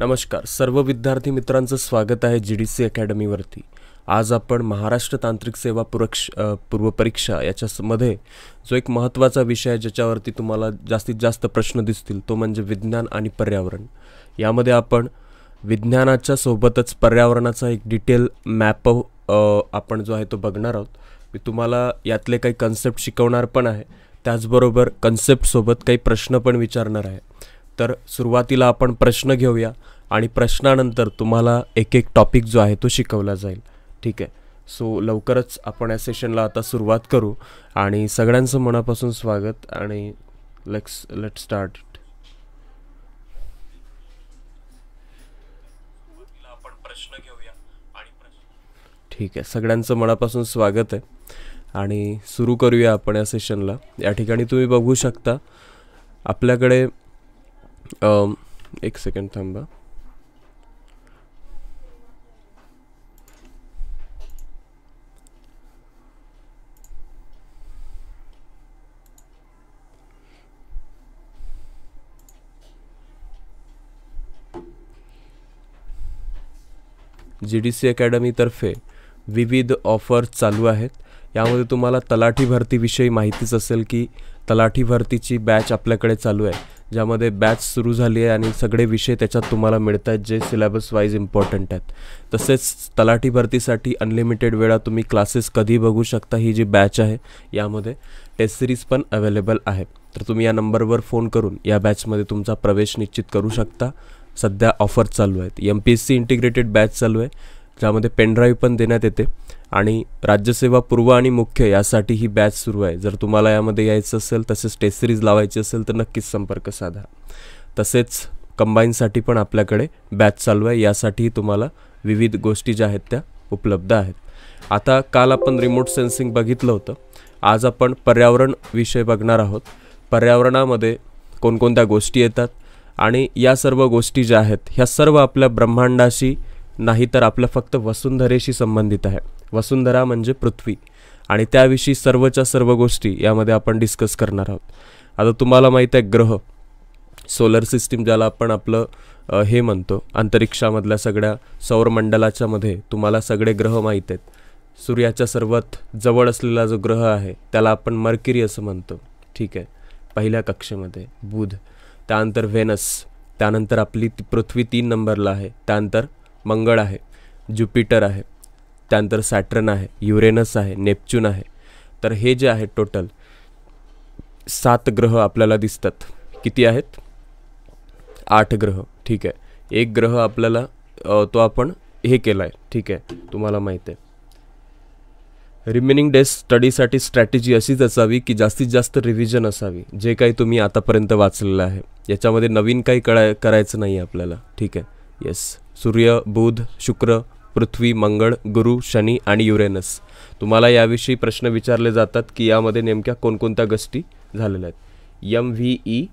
नमस्कार सर्व विद्यार्थी मित्रांचं स्वागत आहे जी डी सी अकॅडमीवरती आज आपण महाराष्ट्र तांत्रिक सेवा पुरक्ष पूर्वपरीक्षा याच्यामध्ये जो एक महत्त्वाचा विषय आहे ज्याच्यावरती तुम्हाला जास्तीत जास्त प्रश्न दिसतील तो म्हणजे विज्ञान आणि पर्यावरण यामध्ये आपण विज्ञानाच्या सोबतच पर्यावरणाचा एक डिटेल मॅप आपण जो आहे तो बघणार आहोत मी तुम्हाला यातले काही कन्सेप्ट शिकवणार पण आहे त्याचबरोबर कन्सेप्टसोबत काही प्रश्न पण विचारणार आहे तर सुरुवातीला आपण प्रश्न घेऊया आणि प्रश्नानंतर तुम्हाला एक एक टॉपिक जो आहे तो शिकवला जाईल ठीक आहे सो लवकरच आपण या सेशनला आता सुरुवात करू आणि सगळ्यांचं मनापासून स्वागत आणि लेट्स लेट स्टार्ट ठीक आहे सगळ्यांचं मनापासून स्वागत आहे आणि सुरू करूया आपण या सेशनला या ठिकाणी तुम्ही बघू शकता आपल्याकडे Um, एक सेकंड थांबा जी डी सी अकॅडमीतर्फे विविध ऑफर चालू आहेत यामध्ये तुम्हाला तलाठी भरतीविषयी माहितीच असेल की तलाठी भरतीची बॅच आपल्याकडे चालू आहे ज्यामध्ये बॅच सुरू झाली आहे आणि सगळे विषय त्याच्यात तुम्हाला मिळत आहेत जे सिलेबस वाईज इम्पॉर्टंट आहेत तसेच तलाठी भरतीसाठी अनलिमिटेड वेळा तुम्ही क्लासेस कधी बघू शकता ही जी बॅच आहे यामध्ये टेस्ट सिरीज पण अवेलेबल आहे तर तुम्ही या नंबरवर फोन करून या बॅचमध्ये तुमचा प्रवेश निश्चित करू शकता सध्या ऑफर चालू आहेत M P S C integrated batch चालू आहे ज्यामध्ये पेनड्राईव्ह पण देण्यात येते आणि राज्यसेवा पूर्व आणि मुख्य यासाठी ही बॅच सुरू आहे जर तुम्हाला यामध्ये यायचं असेल तसेच टेस्ट सिरीज लावायची असेल तर नक्कीच संपर्क साधा तसेच कंबाईनसाठी पण आपल्याकडे बॅच चालू आहे यासाठीही तुम्हाला विविध गोष्टी ज्या आहेत त्या उपलब्ध आहेत आता काल आपण रिमोट सेन्सिंग बघितलं होतं आज आपण पर्यावरण विषय बघणार आहोत पर्यावरणामध्ये कोणकोणत्या गोष्टी येतात आणि या सर्व गोष्टी ज्या आहेत ह्या सर्व आपल्या ब्रह्मांडाशी नाही तर आपलं फक्त वसुंधरेशी संबंधित आहे वसुंधरा म्हणजे पृथ्वी आणि त्याविषयी सर्वच्या सर्व गोष्टी यामध्ये आपण डिस्कस करणार आहोत आता तुम्हाला माहीत आहे ग्रह सोलर सिस्टीम ज्याला आपण आपलं हे म्हणतो अंतरिक्षामधल्या सगळ्या सौरमंडलाच्या मध्ये तुम्हाला सगळे ग्रह माहीत आहेत सूर्याच्या सर्वात जवळ असलेला जो ग्रह आहे त्याला आपण मर्किरी असं म्हणतो ठीक आहे पहिल्या कक्षेमध्ये बुध त्यानंतर व्हेनस त्यानंतर आपली पृथ्वी तीन नंबरला आहे त्यानंतर मंगळ आहे ज्युपिटर आहे त्यानंतर सॅटर्न आहे युरेनस आहे नेपच्यून आहे तर हे जे आहे टोटल सात ग्रह आपल्याला दिसतात किती आहेत आठ ग्रह ठीक आहे एक ग्रह आपल्याला तो आपण हे केला आहे ठीक आहे तुम्हाला माहीत आहे रिमेनिंग डेज स्टडीसाठी स्ट्रॅटेजी अशीच असावी की जास्तीत जास्त रिव्हिजन असावी जे काही तुम्ही आतापर्यंत वाचलेलं आहे याच्यामध्ये नवीन काही कळाय करायचं नाही आपल्याला ठीक आहे येस सूर्य बुध शुक्र पृथ्वी मंगळ गुरु शनी आणि युरेनस तुम्हाला याविषयी प्रश्न विचारले जातात की यामध्ये नेमक्या कोणकोणत्या गोष्टी झालेल्या आहेत M V E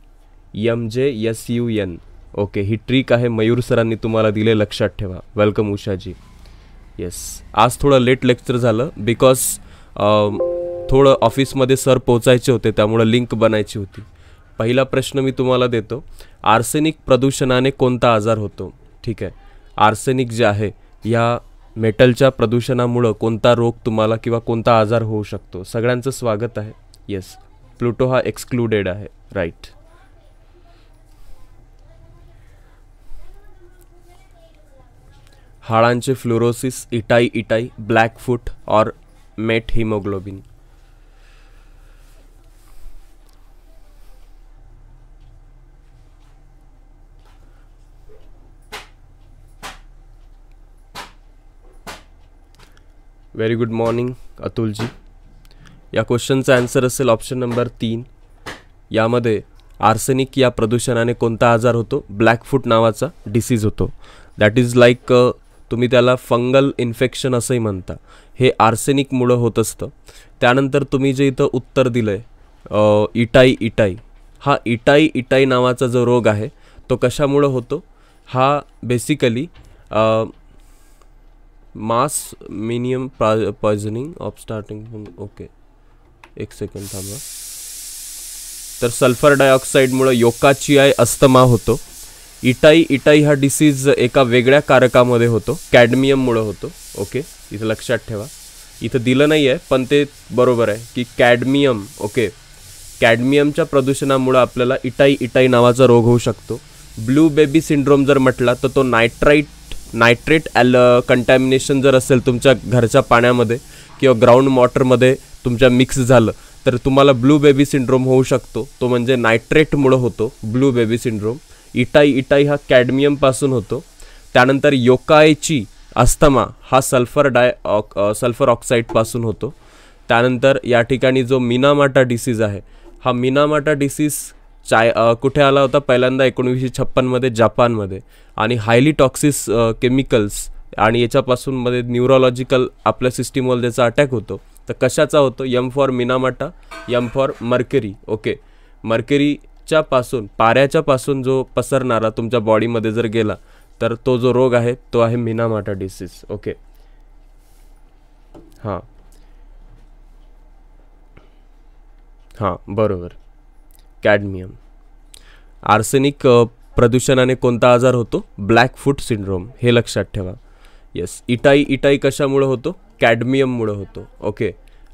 M J S U N okay ही ट्रिक आहे मयूर सरांनी तुम्हाला दिले लक्षात ठेवा वेलकम उषाजी येस आज थोडं लेट लेक्चर झालं बिकॉज थोडं ऑफिसमध्ये सर पोचायचे होते त्यामुळं लिंक बनायची होती पहिला प्रश्न मी तुम्हाला देतो आर्सेनिक प्रदूषणाने कोणता आजार होतो ठीक आहे आर्सेनिक जे आहे या मेटलच्या प्रदूषणामुळं कोणता रोग तुम्हाला किंवा कोणता आजार होऊ शकतो सगळ्यांचं स्वागत आहे येस प्लुटो हा एक्सक्लुडेड आहे राईट हाळांचे fluorosis itai itai black foot और methaemoglobin very good morning Atulji या क्वेश्चनचा ॲन्सर असेल ऑप्शन नंबर तीन यामध्ये आर्सेनिक या प्रदूषणाने कोणता आजार होतो ब्लॅकफूट नावाचा डिसीज होतो दॅट इज लाईक तुम्ही त्याला फंगल इन्फेक्शन असंही म्हणता हे आर्सेनिकमुळं होत असतं त्यानंतर तुम्ही जे इथं उत्तर दिलं आहे इटाई इटाई हा इटाई इटाई नावाचा जो रोग आहे तो कशामुळं होतो हा बेसिकली मास मिनियम पॉयझनिंग ऑफ स्टार्टिंग ओके एक सेकंड थांबा तर सल्फर योकाची आय अस्तमा होतो इटाई इटाई हा डिसीज एका वेगळ्या कारकामध्ये होतो कॅडमियममुळं होतो ओके इथं लक्षात ठेवा इथं दिलं नाही आहे पण ते बरोबर आहे की कॅडमियम ओके कॅडमियमच्या प्रदूषणामुळं आपल्याला इटाई इटाई नावाचा रोग होऊ शकतो ब्लू बेबी सिंड्रोम जर म्हटला तर तो नायट्राईट नायट्रेट ॲल कंटॅमिनेशन जर असेल तुमच्या घरच्या पाण्यामध्ये किंवा ग्राउंड वॉटरमध्ये तुमच्या मिक्स झालं तर तुम्हाला ब्लू बेबी सिंड्रोम होऊ शकतो तो म्हणजे नायट्रेटमुळं होतो blue baby syndrome itai itai हा कॅडमियमपासून होतो त्यानंतर योकायची अस्थमा हा सल्फर डाय ऑक सल्फर ऑक्साईडपासून होतो त्यानंतर या ठिकाणी जो मिनामाटा डिसीज आहे हा मिनामाटा डिसीज चाय कुठे आला होता पहिल्यांदा एकोणीसशे छप्पनमध्ये जपानमध्ये आणि हायली टॉक्सिस केमिकल्स आणि याच्यापासून मध्ये न्यूरोलॉजिकल आपल्या सिस्टीमवर त्याचा अटॅक होतो तर कशाचा होतो M for Minamata M for mercury okay मर्केरीच्यापासून पासून पासून जो पसरणारा तुमच्या बॉडीमध्ये जर गेला तर तो जो रोग आहे तो आहे मिनामाटा डिसीज ओके हां हां बरोबर कॅडमियम आर्सेनिक प्रदूषणाने कोणता आजार होतो ब्लॅक फूट सिंड्रोम हे लक्षात ठेवा येस इटाई इटाई कशामुळं होतो कॅडमियममुळं होतो ओके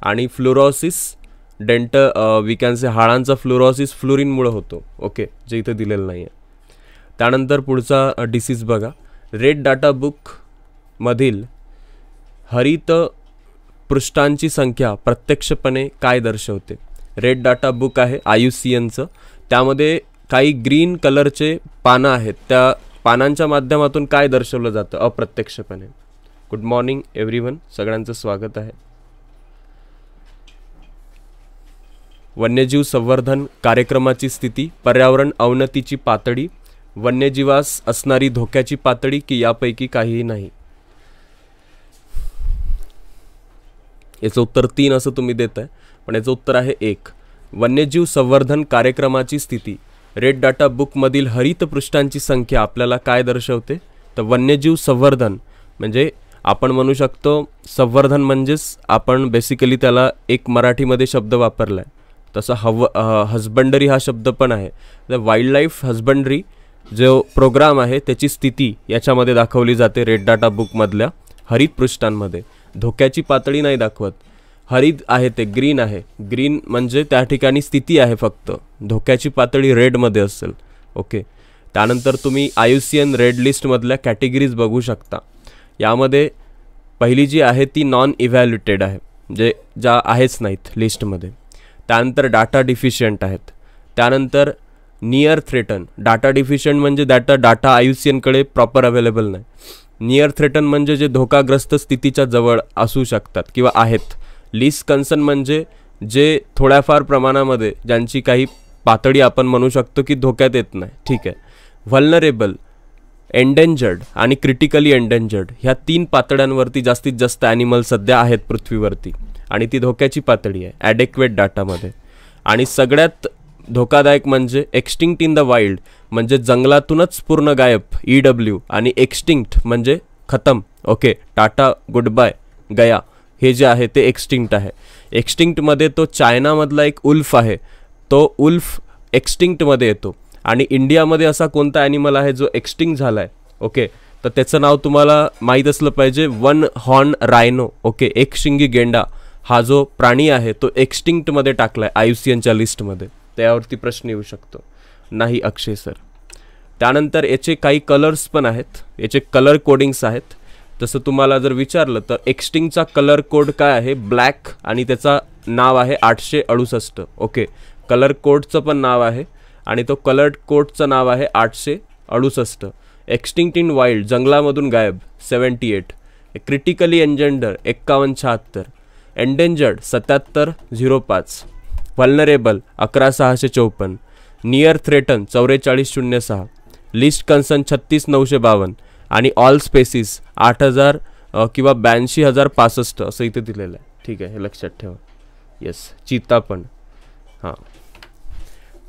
आणि फ्लोरॉसिस डेंट वी हाळांचा फ्लोरॉसिस फ्लोरिनमुळं होतो ओके जे इथं दिलेलं नाही आहे त्यानंतर पुढचा डिसीज बघा रेड डाटा बुकमधील हरित पृष्ठांची संख्या प्रत्यक्षपणे काय दर्शवते रेड डाटा बुक आहे आयु सी एनचं त्यामध्ये काही ग्रीन कलरचे पानं आहेत त्या पानांच्या माध्यमातून काय दर्शवलं जातं अप्रत्यक्षपणे गुड मॉर्निंग एव्हरीवन सगळ्यांचं स्वागत आहे वन्यजीव संवर्धन कार्यक्रमाची स्थिती पर्यावरण अवनतीची पातळी वन्यजीवास असणारी धोक्याची पातळी की यापैकी काहीही नाही याचं उत्तर तीन असं तुम्ही देत आहे पण याचं उत्तर आहे एक वन्यजीव संवर्धन कार्यक्रमाची स्थिती रेड डाटा बुकमधील हरित पृष्ठांची संख्या आपल्याला काय दर्शवते तर वन्यजीव संवर्धन म्हणजे आपण म्हणू शकतो संवर्धन म्हणजेच आपण बेसिकली त्याला एक मराठीमध्ये शब्द वापरला आहे तसं हव हजबंडरी हा शब्द पण आहे तर वाईल्ड लाईफ हजबंडरी जो प्रोग्राम आहे त्याची स्थिती याच्यामध्ये दाखवली जाते रेड डाटा बुकमधल्या हरित पृष्ठांमध्ये धोक्याची पातळी नाही दाखवत हरित आहे ते ग्रीन आहे ग्रीन म्हणजे त्या ठिकाणी स्थिती आहे फक्त धोक्याची पातळी रेडमध्ये असेल ओके त्यानंतर तुम्ही आयुसीयन रेड लिस्टमधल्या कॅटेगरीज बघू शकता यामध्ये पहिली जी आहे ती नॉन इव्हॅल्युटेड आहे जे ज्या आहेच नाहीत लिस्टमध्ये त्यानंतर डाटा डिफिशियंट आहेत त्यानंतर नियर थ्रेटन डाटा डिफिशियंट म्हणजे डाटा डाटा आयुसीयनकडे प्रॉपर अवेलेबल नाही नियर थ्रेटन म्हणजे जे धोकाग्रस्त स्थितीच्या जवळ असू शकतात किंवा आहेत लिस्ट कन्सर्न म्हणजे जे थोड्याफार प्रमाणामध्ये ज्यांची काही पातळी आपण म्हणू शकतो की धोक्यात येत नाही ठीक आहे व्हलनरेबल एंडेंजर्ड आणि क्रिटिकली एंडेंजर्ड ह्या तीन पातळ्यांवरती जास्तीत जास्त ॲनिमल सध्या आहेत पृथ्वीवरती आणि ती धोक्याची पातळी आहे ॲडेक्वेट डाटामध्ये आणि सगळ्यात धोकादायक म्हणजे एक्स्टिंक्ट इन द वाईल्ड म्हणजे जंगलातूनच पूर्ण गायब ई e डब्ल्यू आणि एक्स्टिंक्ट म्हणजे खतम ओके टाटा गुड बाय गया हे जे आहे ते एक्स्टिंक्ट आहे एक्स्टिंक्टमध्ये तो चायनामधला एक उल्फ आहे तो उल्फ एक्स्टिंक्टमध्ये येतो आणि इंडियामध्ये असा कोणता ॲनिमल आहे जो एक्स्टिंक झाला आहे ओके तर त्याचं नाव तुम्हाला माहीत असलं पाहिजे वन हॉर्न रायनो ओके एक शिंगी गेंडा हा जो प्राणी आहे तो एक्स्टिंक्टमध्ये टाकला आहे आय सी एनच्या लिस्टमध्ये त्यावरती प्रश्न येऊ शकतो नाही अक्षय सर त्यानंतर याचे काही कलर्स पण आहेत याचे कलर कोडिंग्स आहेत तसं तुम्हाला जर विचारलं तर एक्स्टिंगचा कलर कोड काय आहे ब्लॅक आणि त्याचा नाव आहे आठशे अडुसष्ट ओके कलर कोडचं पण नाव आहे आणि तो कलर कोडचं नाव आहे आठशे अडुसष्ट एक्स्टिंक्ट इन वाईल्ड जंगलामधून गायब सेवन्टी एट क्रिटिकली एंजेंडर एक्कावन्न शहात्तर एंडेंजर्ड सत्याहत्तर झिरो पाच व्हलनरेबल अकरा सहाशे चौपन्न नियर थ्रेटन चौवेचाळीस शून्य सहा लिस्ट कन्सन छत्तीस नऊशे बावन्न आणि ऑल स्पेसिस आठ हजार किंवा ब्याऐंशी हजार पासष्ट असं इथे दिलेलं आहे ठीक आहे हे लक्षात ठेवा येस चिता पण हां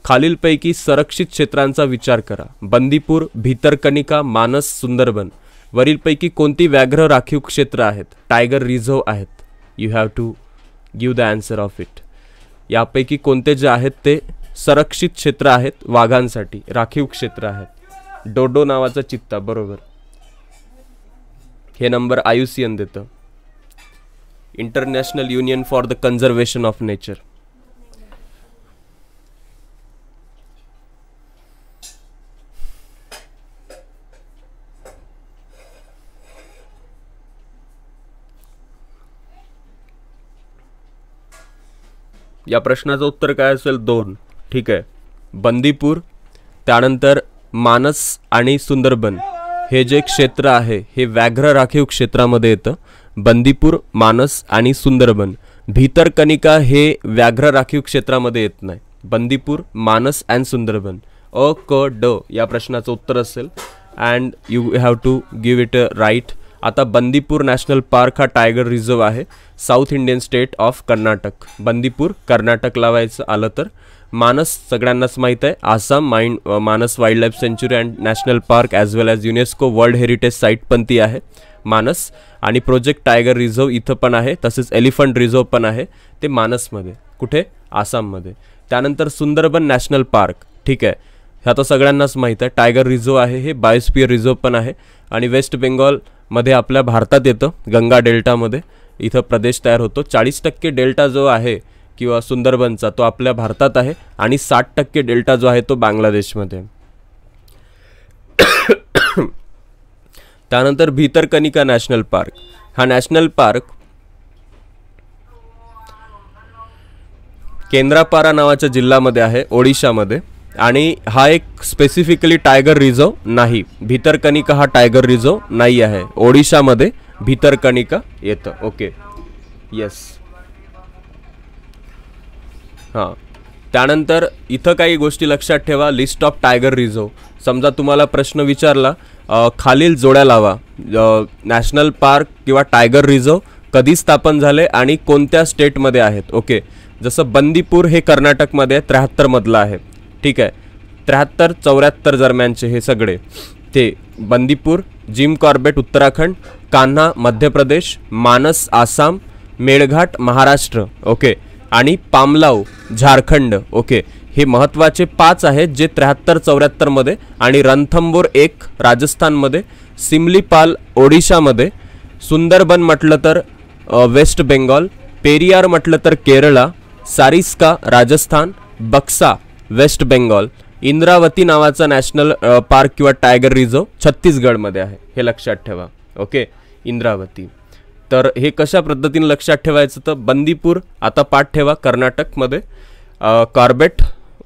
खालीलपैकी संरक्षित क्षेत्रांचा विचार करा बंदीपूर भितरकनिका मानस सुंदरबन वरीलपैकी कोणती व्याघ्र राखीव क्षेत्र आहेत टायगर रिझर्व आहेत you have to give the answer of it यापैकी कोणते जे आहेत ते संरक्षित क्षेत्र आहेत वाघांसाठी राखीव क्षेत्र आहेत डोडो नावाचा चित्ता बरोबर हे नंबर एन देतं international union for the conservation of nature या प्रश्नाचं उत्तर काय असेल दोन ठीक आहे बंदीपूर त्यानंतर मानस आणि सुंदरबन हे जे क्षेत्र आहे हे व्याघ्र राखीव क्षेत्रामध्ये येतं बंदीपूर मानस आणि सुंदरबन भीतरकनिका हे व्याघ्र राखीव क्षेत्रामध्ये येत नाही बंदीपूर मानस अँड सुंदरबन अ क ड या प्रश्नाचं उत्तर असेल and you have to give it a right आता बंदीपूर नॅशनल पार्क हा टायगर रिझर्व आहे south Indian state of Karnataka Bandipur Karnataka लावायचं आलं तर मानस सगळ्यांनाच माहीत आहे Assam mind Manas wildlife sanctuary and national park as well as UNESCO world heritage site पण ती आहे मानस आणि प्रोजेक्ट टायगर रिझर्व इथं पण आहे तसेच एलिफंट रिझर्व पण आहे ते मानसमध्ये कुठे आसाममध्ये त्यानंतर सुंदरबन नॅशनल पार्क ठीक आहे ह्या तर सगळ्यांनाच माहीत आहे टायगर रिझर्व आहे हे बायोस्पियर रिझर्व पण आहे आणि वेस्ट बेंगॉलमध्ये आपल्या भारतात येतं गंगा डेल्टामध्ये इथं प्रदेश तयार होतो चाळीस टक्के डेल्टा जो आहे किंवा सुंदरबनचा तो आपल्या भारतात आहे आणि साठ टक्के डेल्टा जो आहे तो बांगलादेशमध्ये त्यानंतर भीतरकनिका नॅशनल पार्क हा नॅशनल पार्क केंद्रापारा नावाच्या जिल्ह्यामध्ये आहे ओडिशामध्ये आणि हा एक स्पेसिफिकली टायगर रिझर्व नाही भीतरकनिका हा टायगर रिझर्व नाही आहे ओडिशामध्ये भीतरकनिका येतं ओके येस हां त्यानंतर इथं काही गोष्टी लक्षात ठेवा लिस्ट ऑफ टायगर रिझर्व समजा तुम्हाला प्रश्न विचारला खालील जोड्या लावा नॅशनल पार्क किंवा टायगर रिझर्व कधी स्थापन झाले आणि कोणत्या स्टेटमध्ये आहेत ओके जसं बंदीपूर हे कर्नाटकमध्ये त्र्याहत्तरमधलं आहे ठीक आहे त्र्याहत्तर चौऱ्याहत्तर दरम्यानचे हे सगळे ते बंदीपूर जिम कॉर्बेट उत्तराखंड कान्हा मध्य प्रदेश मानस आसाम मेळघाट महाराष्ट्र ओके आणि पामलाव झारखंड ओके हे महत्त्वाचे पाच आहेत जे त्र्याहत्तर चौऱ्याहत्तरमध्ये आणि रणथंबोर एक राजस्थानमध्ये सिमलीपाल ओडिशामध्ये सुंदरबन म्हटलं तर वेस्ट बेंगॉल पेरियार म्हटलं तर केरळा सारिस्का राजस्थान बक्सा वेस्ट बेंगॉल इंद्रावती नावाचा नॅशनल पार्क किंवा टायगर रिझर्व छत्तीसगडमध्ये आहे हे लक्षात ठेवा ओके इंद्रावती तर हे कशा पद्धतीने लक्षात ठेवायचं तर बंदीपूर आता पाठ ठेवा कर्नाटकमध्ये Corbett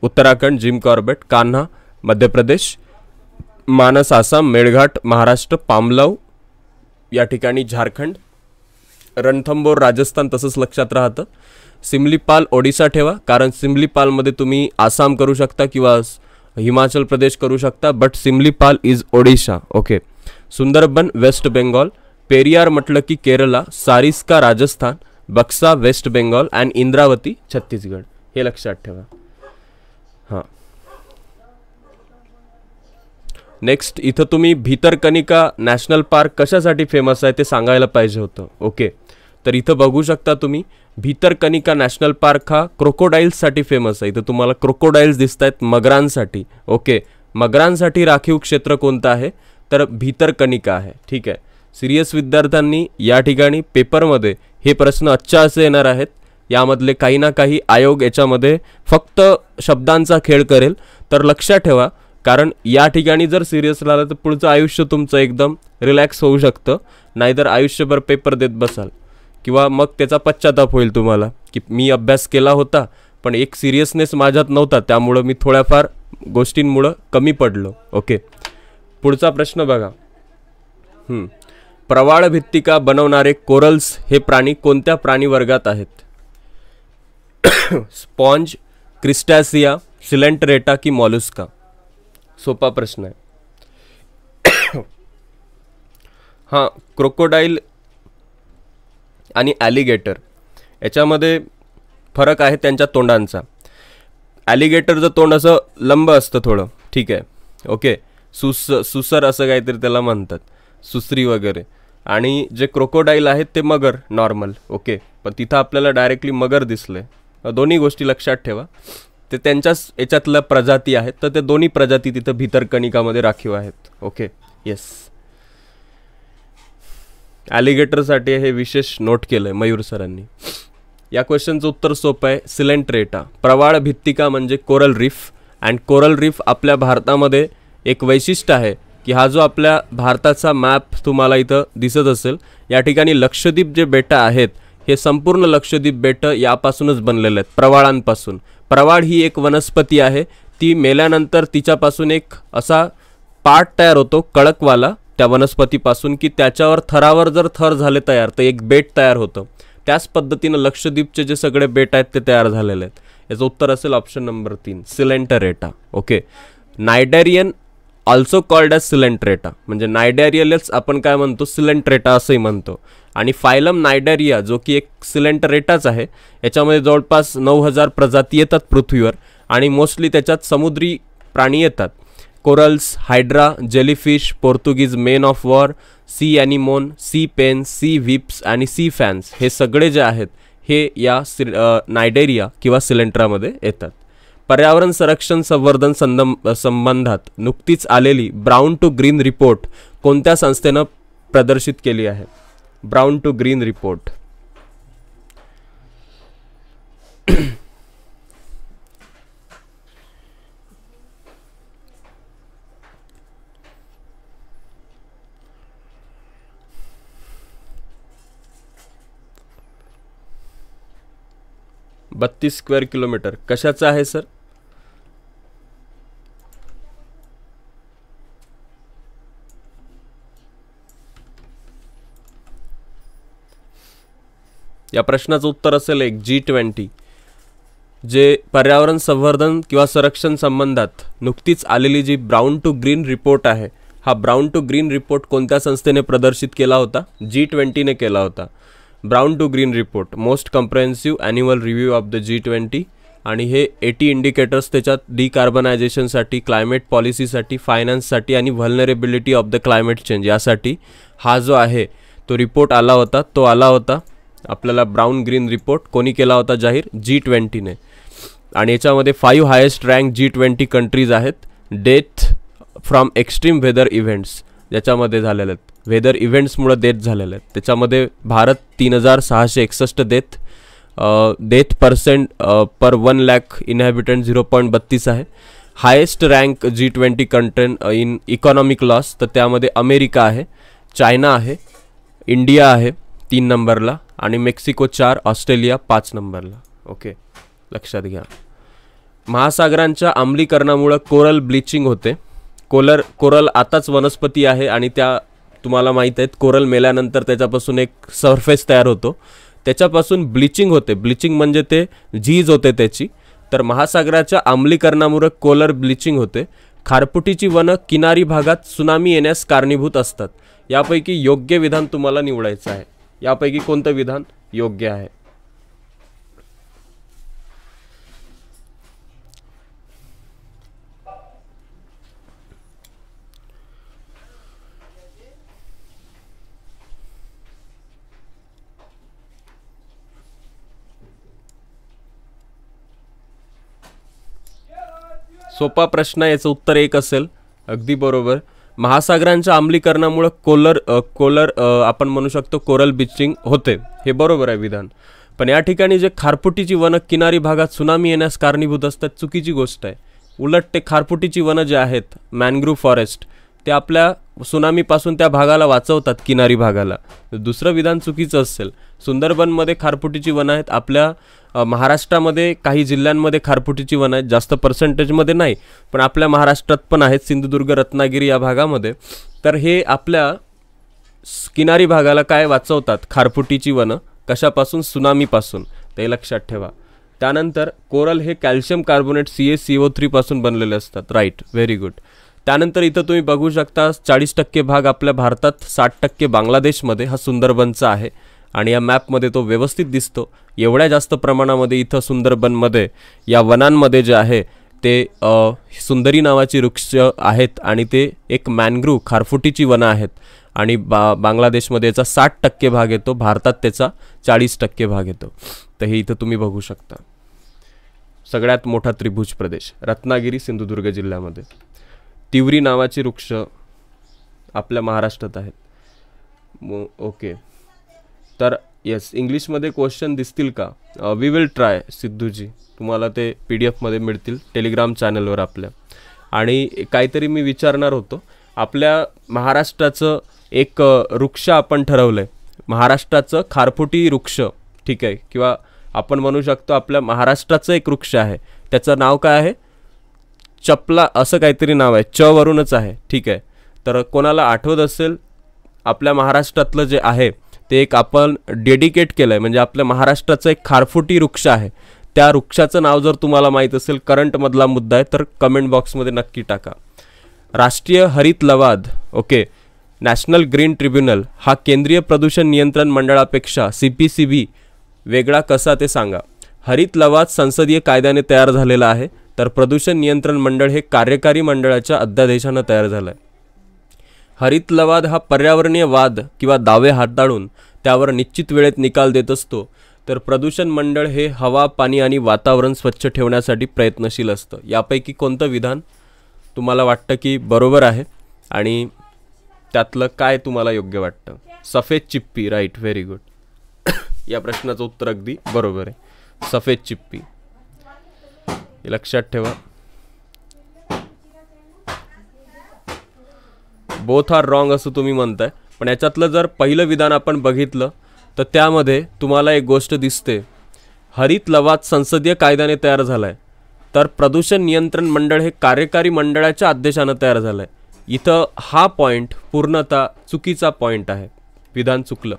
Uttarakhand Jim Corbett Kanha Madhya Pradesh मानस आसाम मेळघाट महाराष्ट्र पामलाव या ठिकाणी झारखंड रणथंबोर राजस्थान तसंच लक्षात राहतं सिमलीपाल ओडिशा ठेवा कारण सिमलीपालमध्ये तुम्ही आसाम करू शकता किंवा हिमाचल प्रदेश करू शकता but Similipal is Odisha okay Sundarban West Bengal Periyar म्हटलं की केरला सारिस्का राजस्थान बक्सा वेस्ट बेंगॉल अँड इंद्रावती छत्तीसगड हे लक्षात ठेवा हां नेक्स्ट इथं तुम्ही भितरकनिका नॅशनल पार्क कशासाठी फेमस आहे ते सांगायला पाहिजे होतं ओके तर इथं बघू शकता तुम्ही भितरकनिका नॅशनल पार्क हा क्रोकोडाईल्ससाठी फेमस आहे इथं तुम्हाला क्रोकोडाईल्स दिसत आहेत मगरांसाठी ओके मगरांसाठी राखीव क्षेत्र कोणतं आहे तर भितरकनिका आहे ठीक आहे सिरियस विद्यार्थ्यांनी या ठिकाणी पेपरमध्ये हे प्रश्न अच्छा असे येणार आहेत यामधले काही ना काही आयोग याच्यामध्ये फक्त शब्दांचा खेळ करेल तर लक्षात ठेवा कारण या ठिकाणी जर सिरियस राहिलं तर पुढचं आयुष्य तुमचं एकदम रिलॅक्स होऊ शकतं नाहीतर आयुष्यभर पेपर देत बसाल किंवा मग त्याचा पश्चाताप होईल तुम्हाला की मी अभ्यास केला होता पण एक सिरियसनेस माझ्यात नव्हता त्यामुळं मी थोड्याफार गोष्टींमुळं कमी पडलो ओके पुढचा प्रश्न बघा प्रवाळ भित्तिका बनवणारे कोरल्स हे प्राणी कोणत्या प्राणीवर्गात आहेत स्पॉन्ज क्रिस्टॅसिया सिलेंटरेटा की मॉलुस्का सोपा प्रश्न आहे हां क्रोकोडाईल आणि ॲलिगेटर याच्यामध्ये फरक आहे त्यांच्या तोंडांचा ॲलिगेटरचं तोंड असं लंब असतं थोडं ठीक आहे ओके सुस सुसर असं काहीतरी त्याला म्हणतात सुसरी वगैरे आणि जे क्रोकोडाईल आहेत ते मगर नॉर्मल ओके पण तिथं आपल्याला डायरेक्टली मगर दिसले दोन्ही गोष्टी लक्षात ठेवा ते त्यांच्याच याच्यातल्या प्रजाती आहेत तर ते दोन्ही प्रजाती तिथं भितरकणिकामध्ये राखीव आहेत ओके येस ॲलिगेटरसाठी हे विशेष नोट केलं आहे मयूर सरांनी या क्वेश्चनचं उत्तर सोपं आहे सिलेंट्रेटा प्रवाळ भित्तिका म्हणजे coral reef and coral reef आपल्या भारतामध्ये एक वैशिष्ट्य आहे की हा जो आपल्या भारताचा मॅप तुम्हाला इथं दिसत असेल या ठिकाणी लक्षद्वीप जे बेटं आहेत हे संपूर्ण लक्षद्वीप बेटं यापासूनच बनलेले आहेत प्रवाळांपासून प्रवाळ ही एक वनस्पती आहे ती मेल्यानंतर तिच्यापासून एक असा पाट तयार होतो कडकवाला त्या वनस्पतीपासून की त्याच्यावर थरावर जर थर झाले तयार तर एक बेट तयार होतं त्याच पद्धतीनं लक्षद्वीपचे जे सगळे बेट आहेत ते तयार झालेले आहेत याचं उत्तर असेल ऑप्शन नंबर तीन Coelenterata okay cnidarian also called as Coelenterata म्हणजे नायडॅरियलच आपण काय म्हणतो सिलेंट्रेटा असंही म्हणतो आणि फायलम नायडेरिया जो की एक सिलेंटरेटाच आहे याच्यामध्ये जवळपास नऊ हजार प्रजाती येतात पृथ्वीवर आणि मोस्टली त्याच्यात समुद्री प्राणी येतात corals hydra jellyfish Portuguese man of war sea anemone sea pen sea whips आणि सी फॅन्स हे सगळे जे आहेत हे या सि नायडेरिया किंवा सिलेंट्रामध्ये येतात पर्यावरण संरक्षण संवर्धन संबंधात नुकतीच आलेली ब्राऊन टू ग्रीन रिपोर्ट कोणत्या संस्थेनं प्रदर्शित केली आहे ब्राऊन टू ग्रीन रिपोर्ट बत्तीस स्क्वेअर किलोमीटर कशाचं आहे सर या प्रश्नाचं उत्तर असेल एक जी ट्वेंटी जे पर्यावरण संवर्धन किंवा संरक्षण संबंधात नुकतीच आलेली जी ब्राऊन टू ग्रीन रिपोर्ट आहे हा ब्राऊन टू ग्रीन रिपोर्ट कोणत्या संस्थेने प्रदर्शित केला होता जी ट्वेंटीने केला होता brown to green report most comprehensive annual review of the G twenty आणि हे एटी इंडिकेटर्स त्याच्यात डिकार्बनायझेशनसाठी क्लायमेट पॉलिसीसाठी फायनान्ससाठी आणि vulnerability of the climate change यासाठी हा जो आहे तो रिपोर्ट आला होता तो आला होता आपल्याला ब्राऊन ग्रीन रिपोर्ट कोणी केला होता जाहीर जी ट्वेंटीने आणि याच्यामध्ये five highest rank G twenty countries आहेत death from extreme weather events ज्याच्यामध्ये झालेले आहेत वेदर इव्हेंट्समुळं डेथ झालेले आहेत त्याच्यामध्ये भारत तीन हजार सहाशे एकसष्ट death death percent per one lakh inhabitant zero point बत्तीस आहे highest rank G twenty country in economic loss तर त्यामध्ये अमेरिका आहे चायना आहे इंडिया आहे तीन नंबरला आणि मेक्सिको चार ऑस्ट्रेलिया पाच नंबरला ओके लक्षात घ्या महासागरांच्या अंमलीकरणामुळं कोरल ब्लिचिंग होते कोलर कोरल आताच वनस्पती आहे आणि त्या तुम्हाला माहीत आहेत कोरल मेल्यानंतर त्याच्यापासून एक सरफेस तयार होतो त्याच्यापासून ब्लिचिंग होते ब्लिचिंग म्हणजे ते झीज होते त्याची तर महासागराच्या आंबलीकरणामुळे कोलर ब्लिचिंग होते खारपुटीची वनं किनारी भागात सुनामी येण्यास कारणीभूत असतात यापैकी योग्य विधान तुम्हाला निवडायचं आहे यापैकी कोणतं विधान योग्य आहे सोपा प्रश्न याचं उत्तर एक असेल अगदी बरोबर महासागरांच्या अंमलीकरणामुळं कोलर कोलर आपण म्हणू शकतो कोरल बिचिंग होते हे बरोबर आहे विधान पण या ठिकाणी जे खारपुटीची वन किनारी भागात सुनामी येण्यास कारणीभूत असतात चुकीची गोष्ट आहे उलट ते खारपुटीची वनं जे आहेत मॅनग्रुव्ह फॉरेस्ट ते आपल्या सुनामीपासून त्या भागाला वाचवतात किनारी भागाला दुसरं विधान चुकीचं असेल सुंदरबनमध्ये खारफुटीची वनं आहेत आपल्या महाराष्ट्रामध्ये काही जिल्ह्यांमध्ये खारफुटीची वनं आहेत जास्त पर्सेंटेजमध्ये नाही पण आपल्या महाराष्ट्रात पण आहेत सिंधुदुर्ग रत्नागिरी या भागामध्ये तर हे आपल्या किनारी भागाला काय वाचवतात खारफुटीची वनं कशापासून सुनामीपासून ते लक्षात ठेवा त्यानंतर कोरल हे calcium carbonate C A C O थ्रीपासून बनलेले असतात राईट व्हेरी गुड त्यानंतर इथं तुम्ही बघू शकता चाळीस टक्के भाग आपल्या भारतात साठ टक्के बांगलादेशमध्ये हा सुंदरबनचा आहे आणि या मॅपमध्ये तो व्यवस्थित दिसतो एवढ्या जास्त प्रमाणामध्ये इथं सुंदरबनमध्ये या वनांमध्ये जे आहे ते सुंदरी नावाची वृक्ष आहेत आणि ते एक मॅनग्रू खारफुटीची वनं आहेत आणि बा बांगलादेशमध्ये याचा साठ टक्के भाग येतो भारतात त्याचा चाळीस टक्के भाग येतो तर हे इथं तुम्ही बघू शकता सगळ्यात मोठा त्रिभुज प्रदेश रत्नागिरी सिंधुदुर्ग जिल्ह्यामध्ये तिवरी नावाचे वृक्ष आपल्या महाराष्ट्रात आहेत ओके तर येस इंग्लिशमध्ये क्वेश्चन दिसतील का वी विल ट्राय सिद्धूजी तुम्हाला ते पी डी एफमध्ये मिळतील टेलिग्राम चॅनलवर आपल्या आणि काहीतरी मी विचारणार होतो आपल्या महाराष्ट्राचं एक uh, वृक्ष आपण ठरवलं आहे महाराष्ट्राचं खारफुटी वृक्ष ठीक आहे किंवा आपण म्हणू शकतो आपल्या महाराष्ट्राचं एक वृक्ष आहे त्याचं नाव काय आहे चपला असं काहीतरी नाव आहे च वरूनच आहे ठीक आहे तर कोणाला आठवत असेल आपल्या महाराष्ट्रातलं जे आहे ते एक आपण डेडिकेट केलं आहे म्हणजे आपल्या महाराष्ट्राचं एक खारफुटी वृक्ष आहे त्या वृक्षाचं नाव जर तुम्हाला माहीत असेल करंटमधला मुद्दा आहे तर कमेंट बॉक्समध्ये नक्की टाका राष्ट्रीय हरित लवाद ओके नॅशनल ग्रीन ट्रिब्युनल हा केंद्रीय प्रदूषण नियंत्रण मंडळापेक्षा सी पी सी बी वेगळा कसा ते सांगा हरित लवाद संसदीय कायद्याने तयार झालेला आहे तर प्रदूषण नियंत्रण मंडळ हे कार्यकारी मंडळाच्या अध्यादेशानं तयार झालं आहे हरित लवाद हा पर्यावरणीय वाद किंवा दावे हाताळून त्यावर निश्चित वेळेत निकाल देत असतो तर प्रदूषण मंडळ हे हवा पाणी आणि वातावरण स्वच्छ ठेवण्यासाठी प्रयत्नशील असतं यापैकी कोणतं विधान तुम्हाला वाटतं की बरोबर आहे आणि त्यातलं काय तुम्हाला योग्य वाटतं सफेद चिप्पी राईट व्हेरी गुड या प्रश्नाचं उत्तर अगदी बरोबर आहे सफेद चिप्पी हे लक्षात ठेवा बोथ आर रॉंग असं तुम्ही म्हणताय पण याच्यातलं जर पहिलं विधान आपण बघितलं तर त्यामध्ये तुम्हाला एक गोष्ट दिसते हरित लवाद संसदीय कायद्याने तयार झाला आहे तर प्रदूषण नियंत्रण मंडळ हे कार्यकारी मंडळाच्या आदेशानं तयार झालं आहे इथं हा पॉईंट पूर्णतः चुकीचा पॉईंट आहे विधान चुकलं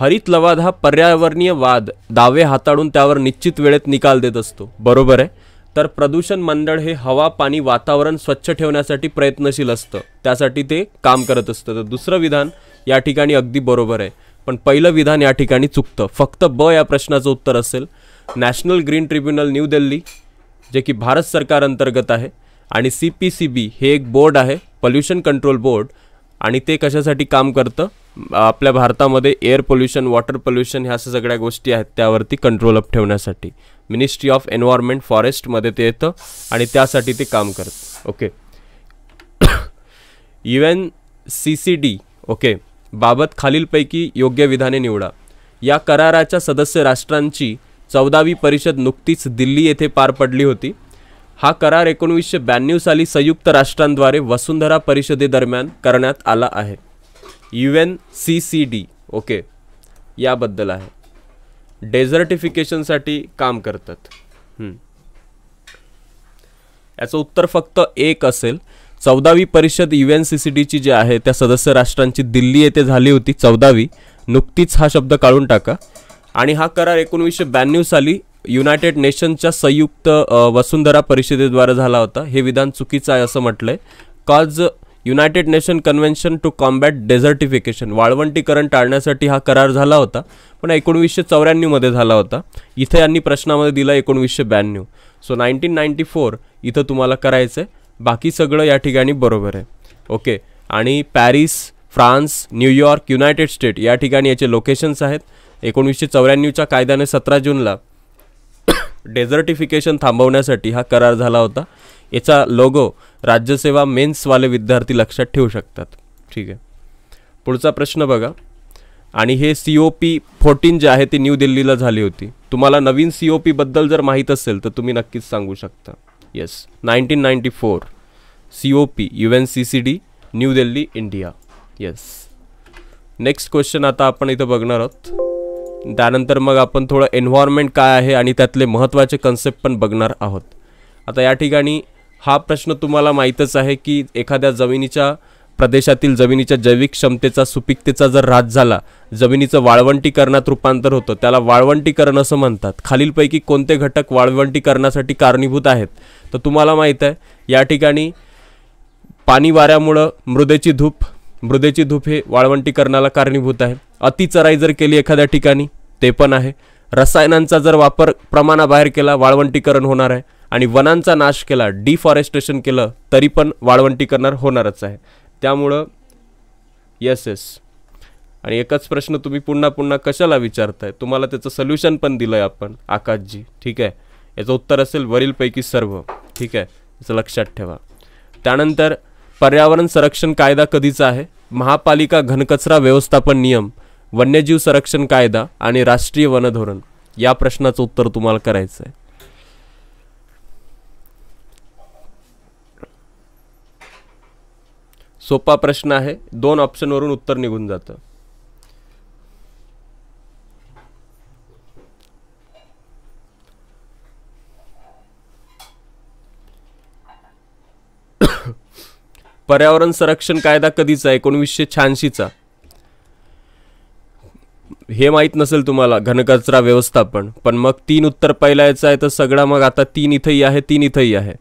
हरित लवाद हा पर्यावरणीय वाद दावे हाताळून त्यावर निश्चित वेळेत निकाल देत असतो बरोबर आहे तर प्रदूषण मंडळ हे हवा पाणी वातावरण स्वच्छ ठेवण्यासाठी प्रयत्नशील असतं त्यासाठी ते काम करत असतं तर दुसरं विधान या ठिकाणी अगदी बरोबर आहे पण पहिलं विधान या ठिकाणी चुकतं फक्त ब या प्रश्नाचं उत्तर असेल national green tribunal new Delhi जे की भारत सरकार अंतर्गत आहे आणि सी पी सी बी हे एक बोर्ड आहे पॉल्युशन कंट्रोल बोर्ड आणि ते कशासाठी काम करतं आपल्या भारतामध्ये एअर पोल्युशन वॉटर पोल्युशन ह्या अशा सगळ्या गोष्टी आहेत त्यावरती कंट्रोल अप ठेवण्यासाठी मिनिस्ट्री ऑफ एन्व्हायरमेंट फॉरेस्टमध्ये ते येतं आणि त्यासाठी ते काम करतं okay U N C C D okay बाबत खालीलपैकी योग्य विधाने निवडा या कराराच्या सदस्य राष्ट्रांची चौदावी परिषद नुकतीच दिल्ली येथे पार पडली होती हा करार एकोणीसशे ब्याण्णव साली संयुक्त राष्ट्रांद्वारे वसुंधरा परिषदेदरम्यान करण्यात आला आहे U N C C D okay याबद्दल आहे डेझर्टिफिकेशनसाठी काम करतात याचं उत्तर फक्त एक असेल चौदावी परिषद यू एन सी सी डीची जी आहे त्या सदस्य राष्ट्रांची दिल्ली येथे झाली होती चौदावी नुकतीच हा शब्द काढून टाका आणि हा करार एकोणवीसशे ब्याण्णव साली युनायटेड नेशनच्या संयुक्त वसुंधरा परिषदेद्वारे झाला होता हे विधान चुकीचं आहे असं म्हटलं आहे cause United Nation Convention to Combat Desertification वाळवंटीकरण टाळण्यासाठी हा करार झाला होता पण एकोणीसशे चौऱ्याण्णवमध्ये झाला होता इथे यांनी प्रश्नामध्ये दिला एकोणवीसशे ब्याण्णव सो नाईन्टीन नाईन्टी फोर इथं तुम्हाला करायचं आहे बाकी सगळं या ठिकाणी बरोबर आहे ओके आणि Paris France New York United State या ठिकाणी याचे लोकेशन्स आहेत एकोणीसशे चौऱ्याण्णवच्या कायद्याने सतरा जूनला डेझर्टिफिकेशन थांबवण्यासाठी हा करार झाला होता याचा लोगो राज्यसेवा मेन्सवाले विद्यार्थी लक्षात ठेवू शकतात ठीक आहे पुढचा प्रश्न बघा आणि हे सी ओ पी फोर्टीन जे आहे ती न्यू दिल्लीला झाली होती तुम्हाला नवीन सी ओ पीबद्दल जर माहीत असेल तर तुम्ही नक्कीच सांगू शकता yes nineteen ninety four C O P U N C C D New Delhi India yes next question आता आपण इथं बघणार आहोत त्यानंतर मग आपण थोडं एन्व्हायरमेंट काय आहे आणि त्यातले महत्त्वाचे कन्सेप्ट पण बघणार आहोत आता या ठिकाणी हा प्रश्न तुम्हाला माहीतच आहे की एखाद्या जमिनीच्या प्रदेशातील जमिनीच्या जैविक क्षमतेचा सुपिकतेचा जर राज झाला जमिनीचं वाळवंटीकरणात रूपांतर होतं त्याला वाळवंटीकरण असं म्हणतात खालीलपैकी कोणते घटक वाळवंटीकरणासाठी कारणीभूत आहेत तर तुम्हाला माहीत आहे या ठिकाणी पाणी वाऱ्यामुळं मृदेची धूप मृदेची धूप हे वाळवंटीकरणाला कारणीभूत आहे अतिचराई जर केली एखाद्या ठिकाणी ते पण आहे रसायनांचा जर वापर प्रमाणाबाहेर केला वाळवंटीकरण होणार आहे आणि वनांचा नाश केला डिफॉरेस्टेशन केलं तरी पण वाळवंटीकरण होणारच आहे त्यामुळं येस येस आणि एकच प्रश्न तुम्ही पुन्हा पुन्हा कशाला विचारताय तुम्हाला त्याचं सोल्युशन पण दिलं आहे आपण आकाशजी ठीक आहे याचं उत्तर असेल वरीलपैकी सर्व ठीक आहे याचं लक्षात ठेवा त्यानंतर पर्यावरण संरक्षण कायदा कधीचा आहे महापालिका घनकचरा व्यवस्थापन नियम वन्यजीव संरक्षण कायदा आणि राष्ट्रीय वनधोरण या प्रश्नाचं उत्तर तुम्हाला करायचं आहे सोपा प्रश्न आहे दोन वरून उत्तर निघून जातं पर्यावरण संरक्षण कायदा कधीचा एकोणवीसशे शहाऐंशीचा हे माहीत नसेल तुम्हाला घनकचरा व्यवस्थापन पण मग तीन उत्तर पहिला आहे तर सगळा मग आता तीन इथंही आहे तीन इथंही आहे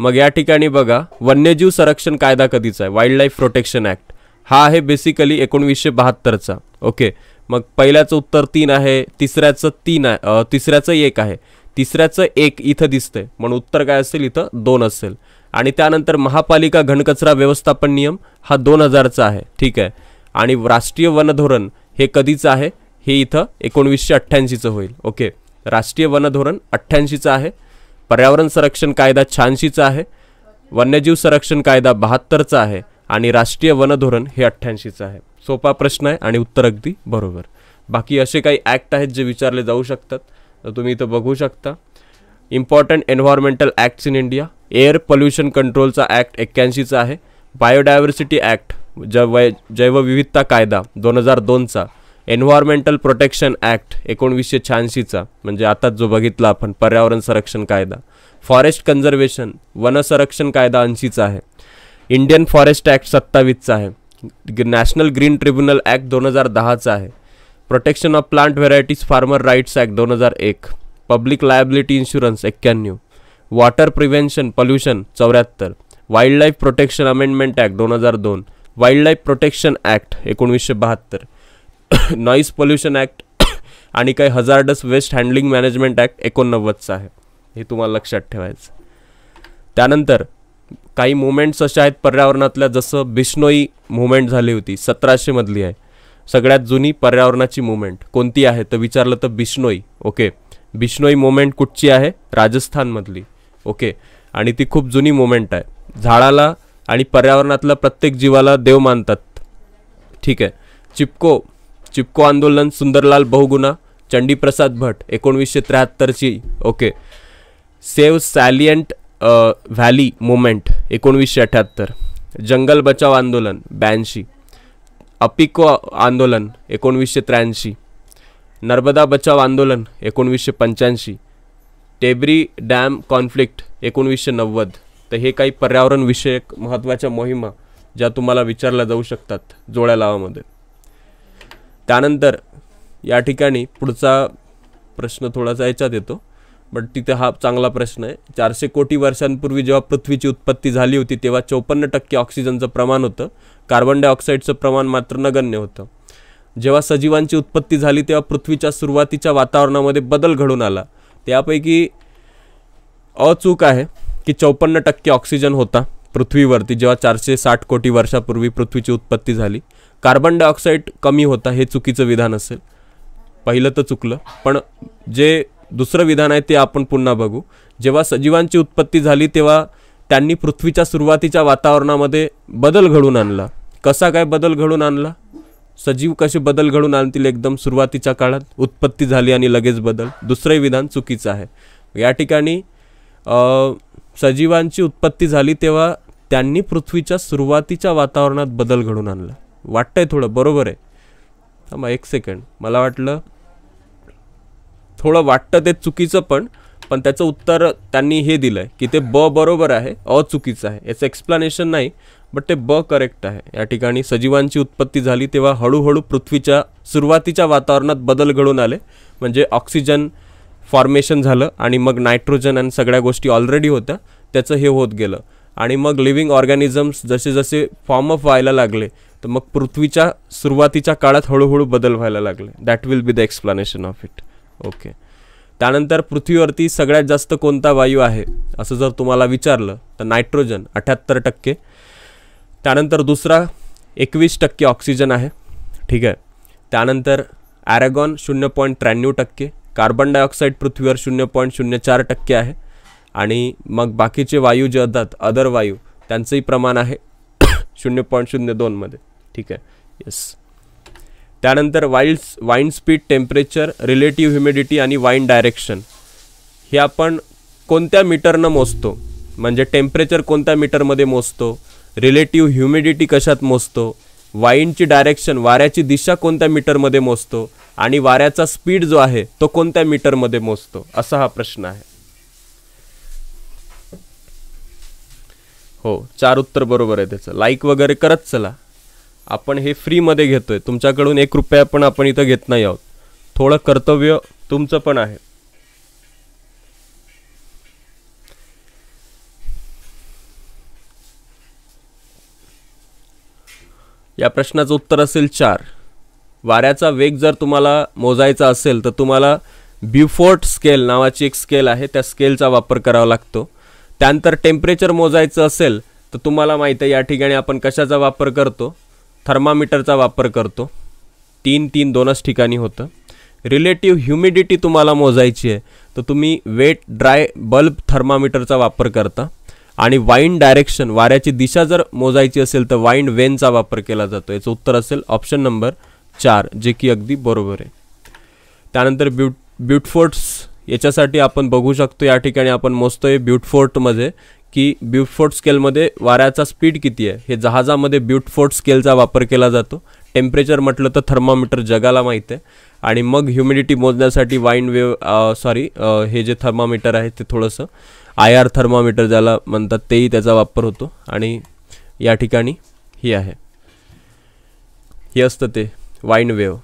मग या ठिकाणी बघा वन्यजीव संरक्षण कायदा कधीचा आहे वाईल्ड लाईफ प्रोटेक्शन ॲक्ट हा आहे बेसिकली एकोणवीसशे बहात्तरचा ओके मग पहिल्याचं उत्तर तीन आहे तिसऱ्याचं तीन आहे तिसऱ्याचं एक आहे तिसऱ्याचं एक इथं दिसतंय म्हणून उत्तर काय असेल इथं दोन असेल आणि त्यानंतर महापालिका घनकचरा व्यवस्थापन नियम हा दोन हजारचा आहे ठीक आहे आणि राष्ट्रीय वनधोरण हे कधीचं आहे हे इथं एकोणवीसशे अठ्ठ्याऐंशीचं होईल ओके राष्ट्रीय वनधोरण अठ्ठ्याऐंशीचं आहे पर्यावरण संरक्षण कायदा शहाऐंशीचा आहे वन्यजीव संरक्षण कायदा बहात्तरचा आहे आणि राष्ट्रीय वनधोरण हे अठ्ठ्याऐंशीचं आहे सोपा प्रश्न आहे आणि उत्तर अगदी बरोबर बाकी असे काही ॲक्ट आहेत जे विचारले जाऊ शकतात तर तुम्ही इथं बघू शकता important environmental acts in India air pollution कंट्रोलचा ॲक्ट एक्क्याऐंशीचा आहे बायोडायव्हर्सिटी ॲक्ट जव जैवविविधता कायदा दोन हजार दोनचा एन्व्हायरमेंटल प्रोटेक्शन ॲक्ट एकोणवीसशे शहाऐंशीचा म्हणजे आताच जो बघितला आपण पर्यावरण संरक्षण कायदा फॉरेस्ट कन्झर्वेशन वनसंरक्षण कायदा ऐंशीचा आहे इंडियन फॉरेस्ट ॲक्ट सत्तावीसचा आहे नॅशनल ग्रीन ट्रिब्युनल ॲक्ट दोन हजार दहाचा आहे protection of plant varieties farmer rights act दोन हजार एक पब्लिक लायबिलिटी इन्शुरन्स एक्क्याण्णव वॉटर प्रिव्हेन्शन पल्युशन चौऱ्याहत्तर wild life protection amendment act दोन हजार दोन वाईल्ड लाईफ प्रोटेक्शन ॲक्ट एकोणीसशे बहात्तर नॉईज पोल्युशन ॲक्ट आणि काही hazards waste handling management act एकोणनव्वदचा आहे हे तुम्हाला लक्षात ठेवायचं त्यानंतर काही मुवमेंट्स अशा आहेत पर्यावरणातल्या जसं बिश्नोई मुवमेंट झाली होती सतराशेमधली आहे सगळ्यात जुनी पर्यावरणाची मुवमेंट कोणती आहे तर विचारलं तर बिश्नोई ओके बिश्नोई मुवमेंट कुठची आहे राजस्थानमधली ओके आणि ती खूप जुनी मुवमेंट आहे झाडाला आणि पर्यावरणातल्या प्रत्येक जीवाला देव मानतात ठीक आहे चिपको चिपको आंदोलन सुंदरलाल बहुगुणा चंडीप्रसाद भट एकोणवीसशे त्र्याहत्तरची okay save silent valley movement एकोणवीसशे अठ्याहत्तर जंगल बचाव आंदोलन ब्याऐंशी अपिको आंदोलन एकोणवीसशे त्र्याऐंशी नर्मदा बचाव आंदोलन एकोणवीसशे पंच्याऐंशी टेबरी डॅम कॉन्फ्लिक्ट एकोणवीसशे नव्वद तर हे काही पर्यावरणविषयक महत्त्वाच्या मोहिमा ज्या तुम्हाला विचारल्या जाऊ शकतात जोड्या लावामध्ये त्यानंतर या ठिकाणी पुढचा प्रश्न थोडासा याच्यात येतो बट तिथे हा चांगला प्रश्न आहे चारशे कोटी वर्षांपूर्वी जेव्हा पृथ्वीची उत्पत्ती झाली होती तेव्हा चौपन्न टक्के ऑक्सिजनचं प्रमाण होतं कार्बन डायऑक्साईडचं प्रमाण मात्र नगण्य होतं जेव्हा सजीवांची उत्पत्ती झाली तेव्हा पृथ्वीच्या सुरुवातीच्या वातावरणामध्ये बदल घडून आला त्यापैकी अचूक आहे की चौपन्न टक्के ऑक्सिजन होता पृथ्वीवरती जेव्हा चारशे साठ कोटी वर्षापूर्वी पृथ्वीची उत्पत्ती झाली कार्बन डायऑक्साईड कमी होता हे चुकीचं विधान असेल पहिलं तर चुकलं पण जे दुसरं विधान आहे ते आपण पुन्हा बघू जेव्हा सजीवांची उत्पत्ती झाली तेव्हा त्यांनी पृथ्वीच्या सुरुवातीच्या वातावरणामध्ये बदल घडून आणला कसा काय बदल घडून आणला सजीव कसे बदल घडून आणतील एकदम सुरुवातीच्या काळात उत्पत्ती झाली आणि लगेच बदल दुसरंही विधान चुकीचं आहे या ठिकाणी सजीवांची उत्पत्ती झाली तेव्हा त्यांनी पृथ्वीच्या सुरुवातीच्या वातावरणात बदल घडून आणला वाटतंय थोडं बरोबर आहे मग एक सेकंड मला वाटलं थोडं वाटतं ते चुकीचं पण पण त्याचं उत्तर त्यांनी हे दिलं आहे की ते ब बरोबर आहे अ चुकीचं आहे याचं एक्सप्लॅनेशन नाही बट ते ब करेक्ट आहे या ठिकाणी सजीवांची उत्पत्ती झाली तेव्हा हळूहळू पृथ्वीच्या सुरुवातीच्या वातावरणात बदल घडून आले म्हणजे ऑक्सिजन फॉर्मेशन झालं आणि मग नायट्रोजन आणि सगळ्या गोष्टी ऑलरेडी होत्या त्याचं हे होत गेलं आणि मग लिव्हिंग ऑर्गॅनिझम्स जसे जसे फॉर्म अप व्हायला लागले तर मग पृथ्वीच्या सुरुवातीच्या काळात हळूहळू बदल व्हायला लागले that will be the explanation of it okay त्यानंतर पृथ्वीवरती सगळ्यात जास्त कोणता वायू आहे असं जर तुम्हाला विचारलं तर नायट्रोजन अठ्ठ्याहत्तर टक्के त्यानंतर दुसरा एकवीस टक्के ऑक्सिजन आहे ठीक आहे त्यानंतर ॲरेगॉन शून्य पॉईंट त्र्याण्णव टक्के कार्बन डायऑक्साईड पृथ्वीवर शून्य पॉईंट शून्य चार टक्के आहे आणि मग बाकीचे वायू जे असतात अदर वायू त्यांचंही प्रमाण आहे शून्य पॉईंट शून्य दोनमध्ये ठीक आहे येस त्यानंतर wild wind speed temperature relative humidity आणि वाईन डायरेक्शन हे आपण कोणत्या मीटरनं मोजतो म्हणजे टेम्परेचर कोणत्या मीटरमध्ये मोजतो रिलेटिव्ह ह्युमिडिटी कशात मोजतो वाईनची डायरेक्शन वाऱ्याची दिशा कोणत्या मीटरमध्ये मोजतो आणि वाऱ्याचा स्पीड जो आहे तो कोणत्या मीटरमध्ये मोजतो असा हा प्रश्न आहे हो चार उत्तर बरोबर आहे त्याचं लाईक वगैरे करत चला आपण हे फ्रीमध्ये घेतो आहे तुमच्याकडून एक रुपया पण आपण इथं घेत नाही आहोत थोडं कर्तव्य तुमचं पण आहे या प्रश्नाचं उत्तर असेल चार वाऱ्याचा वेग जर तुम्हाला मोजायचा असेल तर तुम्हाला ब्युफोर्ट स्केल नावाची एक स्केल आहे त्या स्केलचा वापर करावा लागतो त्यानंतर टेम्परेचर मोजायचं असेल तर तुम्हाला माहिती आहे या ठिकाणी आपण कशाचा वापर करतो थर्मामीटरचा वापर करतो तीन तीन दोनच ठिकाणी होतं रिलेटिव्ह ह्युमिडिटी तुम्हाला मोजायची आहे तर तुम्ही वेट ड्राय बल्ब थर्मामीटरचा वापर करता आणि वाईन डायरेक्शन वाऱ्याची दिशा जर मोजायची असेल तर वाईन वेनचा वापर केला जातो याचं उत्तर असेल ऑप्शन नंबर चार जे की अगदी बरोबर आहे त्यानंतर ब्युट ब्युटफोर्ट्स याच्यासाठी आपण बघू शकतो या ठिकाणी आपण मोजतोय ब्युटफोर्टमध्ये की ब्युटफोर्ट स्केलमध्ये वाऱ्याचा स्पीड किती आहे हे जहाजामध्ये ब्युटफोर्ट स्केलचा वापर केला जातो टेम्परेचर म्हटलं तर थर्मामीटर जगाला माहीत आहे आणि मग ह्युमिडिटी मोजण्यासाठी वाईन वेव सॉरी हे जे थर्मामीटर आहे ते थोडंसं आय आर थर्मामीटर ज्याला म्हणतात तेही त्याचा वापर होतो आणि या ठिकाणी ही आहे हे असतं ते वाईन वेव्ह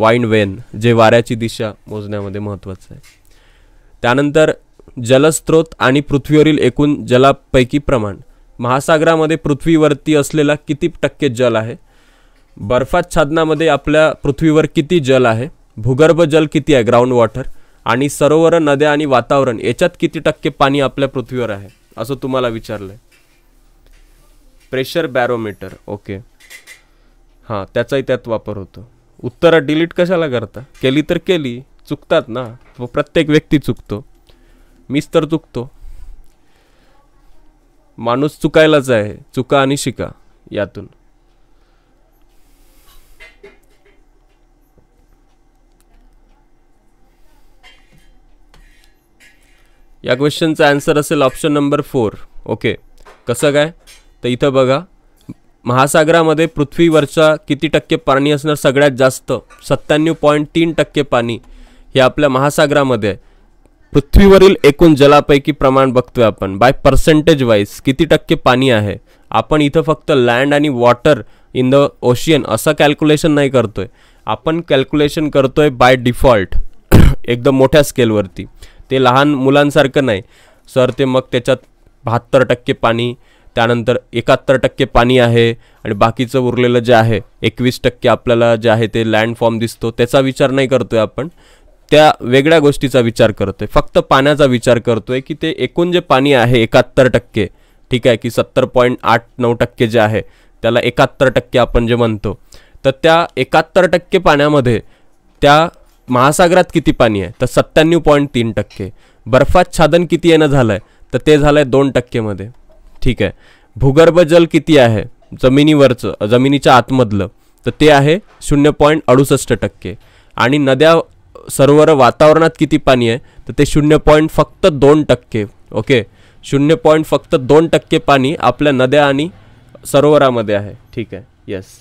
वाईन वेन जे वाऱ्याची दिशा मोजण्यामध्ये महत्त्वाचं आहे त्यानंतर जलस्रोत आणि पृथ्वीवरील एकूण जलापैकी प्रमाण महासागरामध्ये पृथ्वीवरती असलेला किती टक्के जल आहे बर्फाच्छादनामध्ये आपल्या पृथ्वीवर किती जल आहे भूगर्भ जल किती आहे ग्राउंड वॉटर आणि सरोवर नद्या आणि वातावरण याच्यात किती टक्के पाणी आपल्या पृथ्वीवर आहे असं तुम्हाला विचारलं आहे प्रेशर बॅरोमीटर ओके हां त्याचाही त्यात वापर होतो उत्तरं डिलीट कशाला करता केली तर केली चुकतात ना प्रत्येक व्यक्ती चुकतो मीच तर चुकतो माणूस चुकायलाच आहे चुका आणि शिका यातून या क्वेश्चनचा आन्सर असेल ऑप्शन नंबर फोर ओके कसं काय तर इथं बघा महासागरामध्ये पृथ्वीवरच्या किती टक्के पाणी असणार सगळ्यात जास्त सत्त्याण्णव पॉईंट तीन टक्के पाणी हे आपल्या महासागरामध्ये आहे पृथ्वीवरील एकूण जलापैकी प्रमाण बघतोय आपण बाय पर्सेंटेज वाईज किती टक्के पाणी आहे आपण इथं फक्त लँड आणि वॉटर इन द ओशियन असं कॅल्क्युलेशन नाही करतोय आपण कॅल्क्युलेशन करतोय बाय डिफॉल्ट एकदम मोठ्या स्केलवरती ते लहान मुलांसारखं नाही सर ते मग त्याच्यात बहात्तर टक्के पाणी त्यानंतर एकाहत्तर टक्के पाणी आहे आणि बाकीचं उरलेलं जे आहे एकवीस टक्के आपल्याला जे आहे ते लँड फॉर्म दिसतो त्याचा विचार नाही करतोय आपण त्या वेगळ्या गोष्टीचा विचार करतोय फक्त पाण्याचा विचार करतोय की ते एकूण जे पाणी आहे एकाहत्तर टक्के ठीक आहे की सत्तर पॉईंट आठ नऊ टक्के जे आहे त्याला एकाहत्तर टक्के आपण जे म्हणतो तर त्या एकाहत्तर टक्के पाण्यामध्ये त्या महासागरात किती पाणी आहे तर सत्त्याण्णव पॉईंट तीन टक्के बर्फात छादन किती येणं झालं आहे तर ते झालं आहे दोन टक्केमध्ये ठीक आहे भूगर्भ जल किती आहे जमिनीवरचं जमिनीच्या आतमधलं तर ते आहे शून्य पॉईंट अडुसष्ट टक्के आणि नद्या सरोवर वातावरणात किती पाणी आहे तर ते शून्य पॉईंट फक्त दोन टक्के ओके शून्य पॉईंट फक्त दोन टक्के पाणी आपल्या नद्या आणि सरोवरामध्ये आहे ठीक आहे येस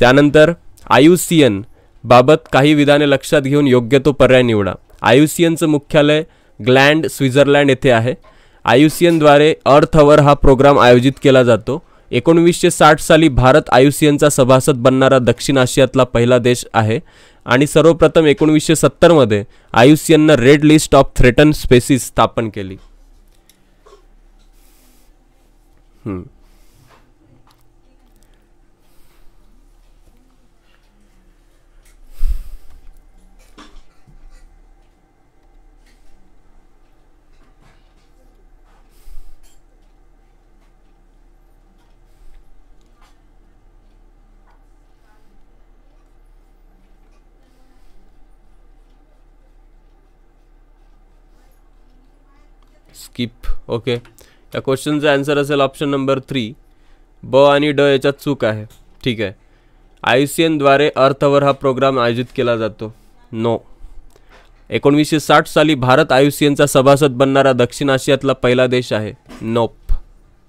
त्यानंतर आय एन बाबत काही विधाने लक्षात घेऊन योग्य तो पर्याय निवडा आय एनचं मुख्यालय ग्लँड स्वित्झर्लंड येथे आहे आय एनद्वारे अर्थ अवर हा प्रोग्राम आयोजित केला जातो एकोणवीसशे साठ साली भारत आयुसीएनचा सभासद बनणारा दक्षिण आशियातला पहिला देश आहे आणि सर्वप्रथम एकोणवीसशे सत्तरमध्ये आयुसीएननं red list of threaten species स्थापन केली स्किप ओके या क्वेश्चनचा ॲन्सर असेल ऑप्शन नंबर थ्री ब आणि ड याच्यात चूक आहे ठीक आहे आय सी एनद्वारे अर्थवर हा प्रोग्राम आयोजित केला जातो नो एकोणवीसशे साठ साली भारत आय सी सभासद बनणारा दक्षिण आशियातला पहिला देश आहे नोप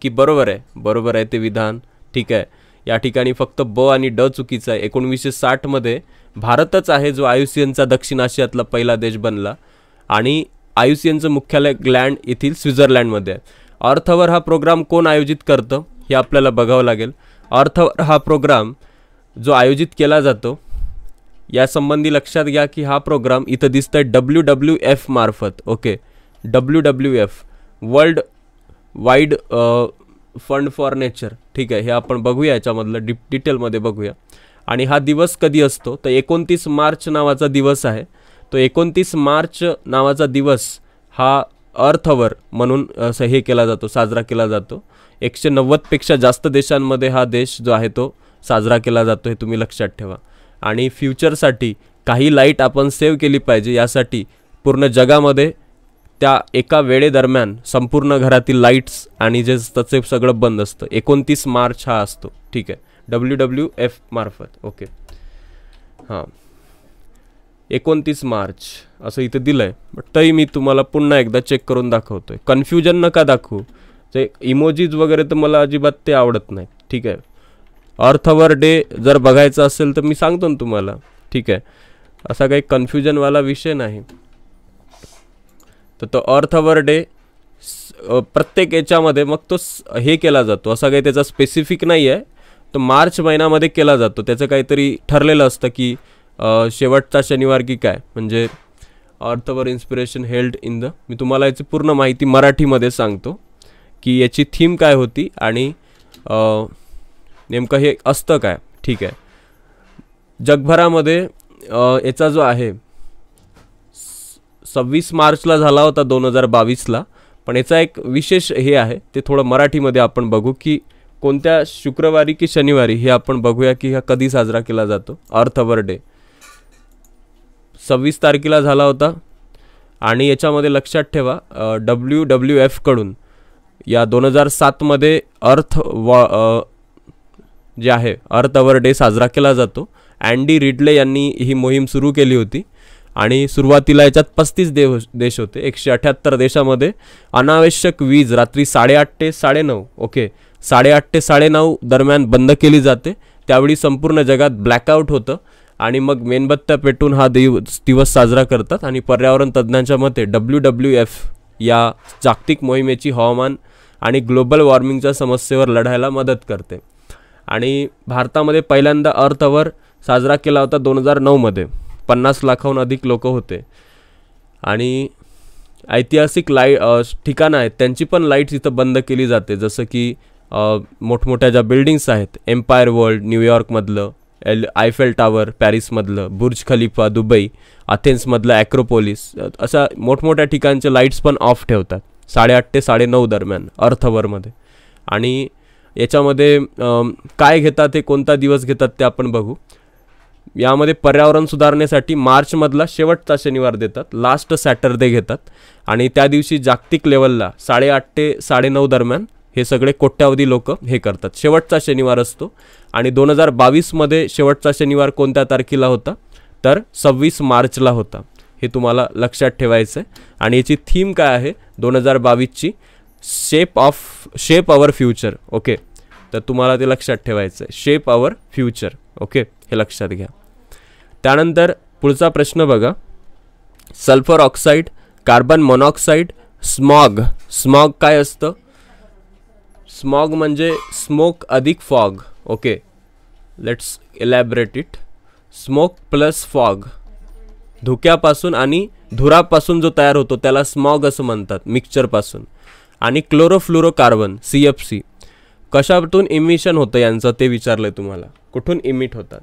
की बरोबर आहे बरोबर आहे ते विधान ठीक आहे या ठिकाणी फक्त ब आणि ड चुकीचं आहे एकोणवीसशे साठमध्ये भारतच आहे जो आय सी दक्षिण आशियातला पहिला देश बनला आणि आय एनचं मुख्यालय ग्लँड येथील स्वित्झर्लंडमध्ये आहे अर्थवर हा प्रोग्राम कोण आयोजित करतं हे आपल्याला बघावं लागेल अर्थवर हा प्रोग्राम जो आयोजित केला जातो यासंबंधी लक्षात घ्या की हा प्रोग्राम इथं आहे डब्ल्यू डब्ल्यू एफ मार्फत okay W W F World Wide Fund for Nature ठीक आहे हे आपण बघूया याच्यामधलं डि डिटेलमध्ये बघूया आणि हा दिवस कधी असतो तर एकोणतीस मार्च नावाचा दिवस आहे तो एकोणतीस मार्च नावाचा दिवस हा अर्थवर म्हणून हे केला जातो साजरा केला जातो एकशे नव्वदपेक्षा जास्त देशांमध्ये हा देश जो आहे तो साजरा केला जातो हे तुम्ही लक्षात ठेवा आणि फ्युचरसाठी काही लाईट आपण सेव्ह केली पाहिजे यासाठी पूर्ण जगामध्ये त्या एका वेळेदरम्यान संपूर्ण घरातील लाईट्स आणि जे त्याचे सगळं बंद असतं एकोणतीस मार्च हा असतो ठीक आहे डब्ल्यू डब्ल्यू एफ मार्फत ओके हां एकोणतीस मार्च असं इथं दिलं आहे बट तरी मी तुम्हाला पुन्हा एकदा चेक करून दाखवतो आहे कन्फ्युजन नका दाखवू जे इमोजीज वगैरे तर मला अजिबात ते आवडत नाही ठीक आहे अर्थवर डे जर बघायचं असेल तर मी सांगतो ना तुम्हाला ठीक आहे असा काही कन्फ्युजनवाला विषय नाही तर तो अर्थवर डे प्रत्येक याच्यामध्ये मग तो हे केला जातो असा काही त्याचा स्पेसिफिक नाही आहे तो मार्च महिन्यामध्ये केला जातो त्याचं काहीतरी ठरलेलं असतं की शेवटचा शनिवार की काय म्हणजे अर्थवर इन्स्पिरेशन हेल्ड इन द मी तुम्हाला याची पूर्ण माहिती मराठीमध्ये सांगतो की याची थीम काय होती आणि नेमकं हे असतं काय ठीक आहे जगभरामध्ये याचा जो आहे सव्वीस मार्चला झाला होता दोन हजार बावीसला पण याचा एक विशेष हे आहे ते थोडं मराठीमध्ये आपण बघू की कोणत्या शुक्रवारी की शनिवारी हे आपण बघूया की हा कधी साजरा केला जातो अर्थवर डे सव्वीस तारखेला झाला होता आणि याच्यामध्ये लक्षात ठेवा डब्ल्यू डब्ल्यू एफकडून या दोन हजार सातमध्ये अर्थ वॉ जे आहे अर्थ अवर डे साजरा केला जातो अँडी रिडले यांनी ही मोहीम सुरू केली होती आणि सुरुवातीला याच्यात पस्तीस देव देश होते एकशे अठ्ठ्याहत्तर देशामध्ये अनावश्यक वीज रात्री साडेआठ ते साडेनऊ ओके साडेआठ ते साडेनऊ दरम्यान बंद केली जाते त्यावेळी संपूर्ण जगात ब्लॅकआउट होतं आणि मग मेणबत्त्या पेटून हा देव दिवस साजरा करतात आणि पर्यावरण तज्ज्ञांच्या मते डब्ल्यू डब्ल्यू एफ या जागतिक मोहिमेची हवामान आणि ग्लोबल वॉर्मिंगच्या समस्येवर लढायला मदत करते आणि भारतामध्ये पहिल्यांदा अर्थवर साजरा केला होता दोन हजार नऊमध्ये पन्नास लाखाहून अधिक लोक होते आणि ऐतिहासिक लाई ठिकाणं आहेत त्यांची पण लाईट्स इथं बंद केली जाते जसं की मोठमोठ्या ज्या बिल्डिंग्स आहेत एम्पायर वर्ल्ड न्यूयॉर्कमधलं एल आयफेल टावर पॅरिसमधलं बुर्ज खलिफा दुबई अथेन्समधलं ॲक्रोपोलिस अशा मोठमोठ्या ठिकाणचे लाईट्स पण ऑफ ठेवतात साडेआठ ते साडेनऊ दरम्यान अर्थवरमध्ये आणि याच्यामध्ये काय घेतात हे कोणता दिवस घेतात ते आपण बघू यामध्ये पर्यावरण सुधारण्यासाठी मार्चमधला शेवटचा शनिवार देतात लास्ट सॅटरडे घेतात आणि त्या दिवशी जागतिक लेवलला साडेआठ ते साडेनऊ दरम्यान हे सगळे कोट्यावधी लोक हे करतात शेवटचा शनिवार असतो आणि दोन हजार बावीसमध्ये शेवटचा शनिवार कोणत्या तारखेला होता तर सव्वीस मार्चला होता हे तुम्हाला लक्षात ठेवायचं आहे आणि याची थीम काय आहे दोन हजार बावीसची shape of shape our future okay तर तुम्हाला ते लक्षात ठेवायचं आहे शेप आवर फ्युचर ओके हे लक्षात घ्या त्यानंतर पुढचा प्रश्न बघा sulphur oxide carbon monoxide smog smog काय असतं स्मॉग म्हणजे स्मोक अधिक fog okay let's elaborate it smoke plus fog धुक्यापासून आणि धुरापासून जो तयार होतो त्याला स्मॉग असं म्हणतात मिक्सचरपासून आणि कार्बन सी एफ सी कशातून इमिशन होतं यांचं ते विचारलं आहे तुम्हाला कुठून इमिट होतात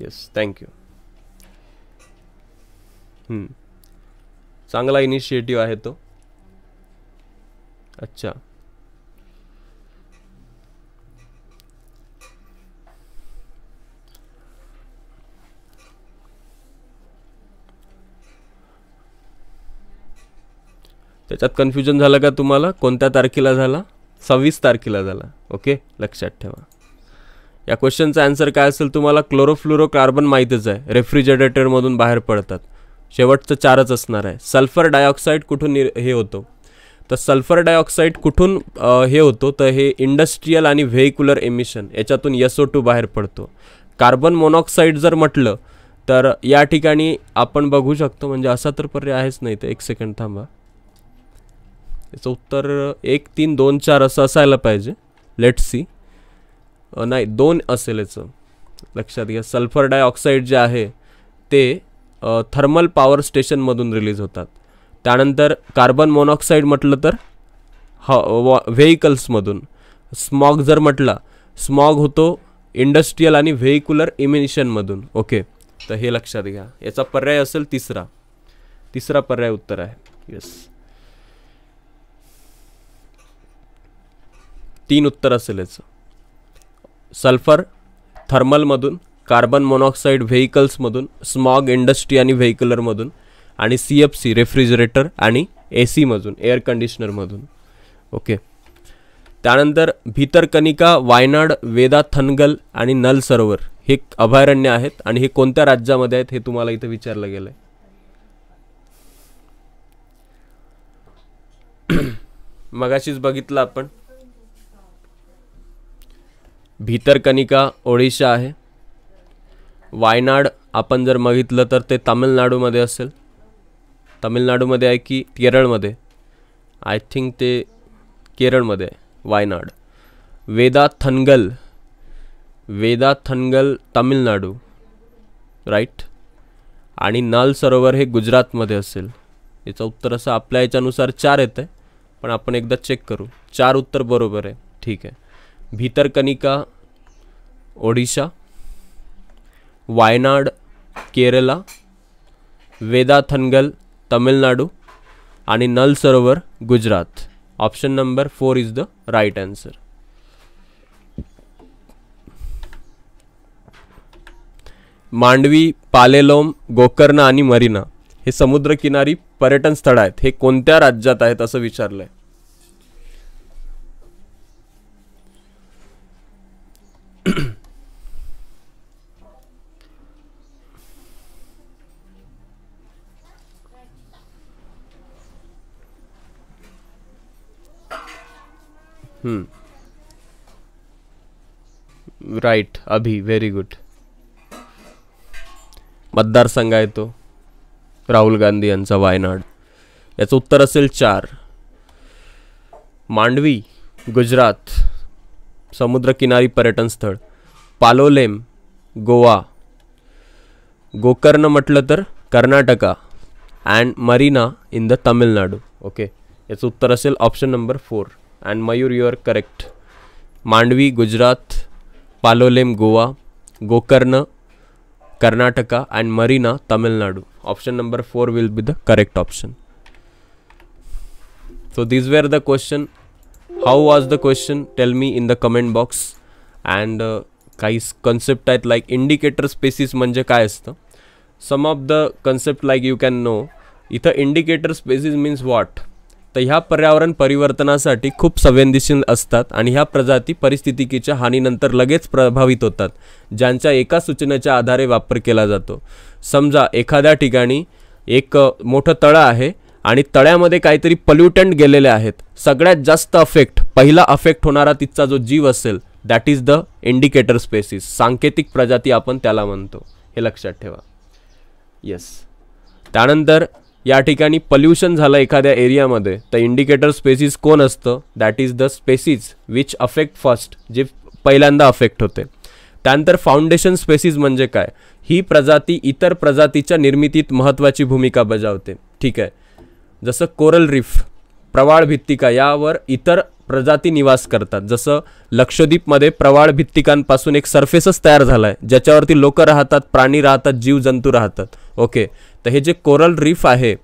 येस थँक्यू चांगला इनिशिएटिव्ह आहे तो अच्छा त्याच्यात कन्फ्युजन झालं का तुम्हाला कोणत्या तारखेला झाला सव्वीस तारखेला झाला ओके लक्षात ठेवा या क्वेश्चनचा आन्सर काय असेल तुम्हाला क्लोरोफ्लोरो कार्बन माहितीच आहे रेफ्रिजरेटरमधून बाहेर पडतात शेवटचं चारच असणार आहे सल्फर डायऑक्साईड कुठून हे होतो तर सल्फर डायऑक्साईड कुठून हे होतो तर हे इंडस्ट्रीयल आणि व्हेइक्युलर एमिशन याच्यातून यसो टू बाहेर पडतो कार्बन मोनॉक्साईड जर म्हटलं तर या ठिकाणी आपण बघू शकतो म्हणजे असा तर पर्याय आहेच नाही तर एक सेकंड थांबा याचं उत्तर एक तीन दोन चार असं असायला पाहिजे लेट सी नाही दोन असेल याचं लक्षात घ्या सल्फर डायऑक्साईड जे आहे ते थर्मल पॉवर स्टेशनमधून रिलीज होतात त्यानंतर कार्बन मोनॉक्साईड म्हटलं तर ह वॉ व्हेकल्समधून स्मॉग जर म्हटला स्मॉग होतो इंडस्ट्रीयल आणि व्हेइक्युलर इमिनिशनमधून ओके तर हे लक्षात घ्या याचा पर्याय असेल तिसरा तिसरा पर्याय उत्तर आहे येस तीन उत्तर असेल याचं सल्फर थर्मलमधून कार्बन मोनॉक्साईड व्हेकल्समधून स्मॉग इंडस्ट्री आणि व्हेकलरमधून आणि सी एफ सी रेफ्रिजरेटर आणि ए सीमधून एअर कंडिशनरमधून ओके त्यानंतर भितरकनिका वायनाड वेदा थनगल आणि नल सरोवर हे अभयारण्य आहेत आणि हे कोणत्या राज्यामध्ये आहेत हे तुम्हाला इथं विचारलं गेलं आहे मगाशीच बघितलं आपण भीतरकनिका ओडिशा आहे वायनाड आपण जर बघितलं तर ते तामिळनाडूमध्ये असेल तामिळनाडूमध्ये आहे की केरळमध्ये आय थिंक ते केरळमध्ये आहे Wayanad Vedanthangal Vedanthangal Tamil Nadu right आणि नल सरोवर हे गुजरातमध्ये असेल याचं उत्तर असं आपल्या याच्यानुसार चार येतं आहे पण आपण एकदा चेक करू चार उत्तर बरोबर आहे ठीक आहे भितरकनिका ओडिशा वायनाड केरला वेदाथनगल तमिळनाडू आणि Nal Sarovar Gujarat option number four is the right answer Mandvi Palolem Gokarna आणि मरीना हे समुद्रकिनारी पर्यटन स्थळ आहेत हे कोणत्या राज्यात आहेत असं विचारलं आहे राइट अभी वेरी गुड मतदार संघ है तो राहुल गांधी वायनाड याचं उत्तर असेल चार मांडवी गुजरात समुद्रकिनारी पर्यटन स्थळ पालोलेम गोवा गोकर्ण म्हटलं तर Karnataka and Marina in the Tamil Nadu okay याचं उत्तर असेल option number four and Mayur your correct Mandvi Gujarat Palolem Goa Gokarna Karnataka and Marina Tamil Nadu option number four will be the correct option so these were the question how was the question tell me in the comment box and काही concept आहेत like indicator species म्हणजे काय असतं some of the concept like you can no इथं indicator species means what तर ह्या पर्यावरण परिवर्तनासाठी खूप संवेदनशील असतात आणि ह्या प्रजाती परिस्थितिकीच्या हानीनंतर लगेच प्रभावित होतात ज्यांच्या एका सूचनेच्या आधारे वापर केला जातो समजा एखाद्या ठिकाणी एक मोठं तळं आहे आणि तळ्यामध्ये काहीतरी पल्युटंट गेलेले आहेत सगळ्यात जास्त अफेक्ट पहिला अफेक्ट होणारा तिथचा जो जीव असेल that is the indicator species सांकेतिक प्रजाती आपण त्याला म्हणतो हे लक्षात ठेवा येस त्यानंतर या ठिकाणी पल्युशन झालं एखाद्या एरियामध्ये तर इंडिकेटर स्पेसिस कोण असतं that is the species which affect first जे पहिल्यांदा अफेक्ट होते त्यानंतर फाउंडेशन स्पेसिस म्हणजे काय ही प्रजाती इतर प्रजातीच्या निर्मितीत महत्त्वाची भूमिका बजावते ठीक आहे जसं कोरल रिफ प्रवाळ भित्तिका यावर इतर प्रजाती निवास करतात जसं लक्षद्वीपमध्ये प्रवाळ भित्तिकांपासून एक सरफेसच तयार झाला आहे ज्याच्यावरती लोक राहतात प्राणी राहतात जीव जंतू राहतात ओके तर हे जे कोरल रीफ आहे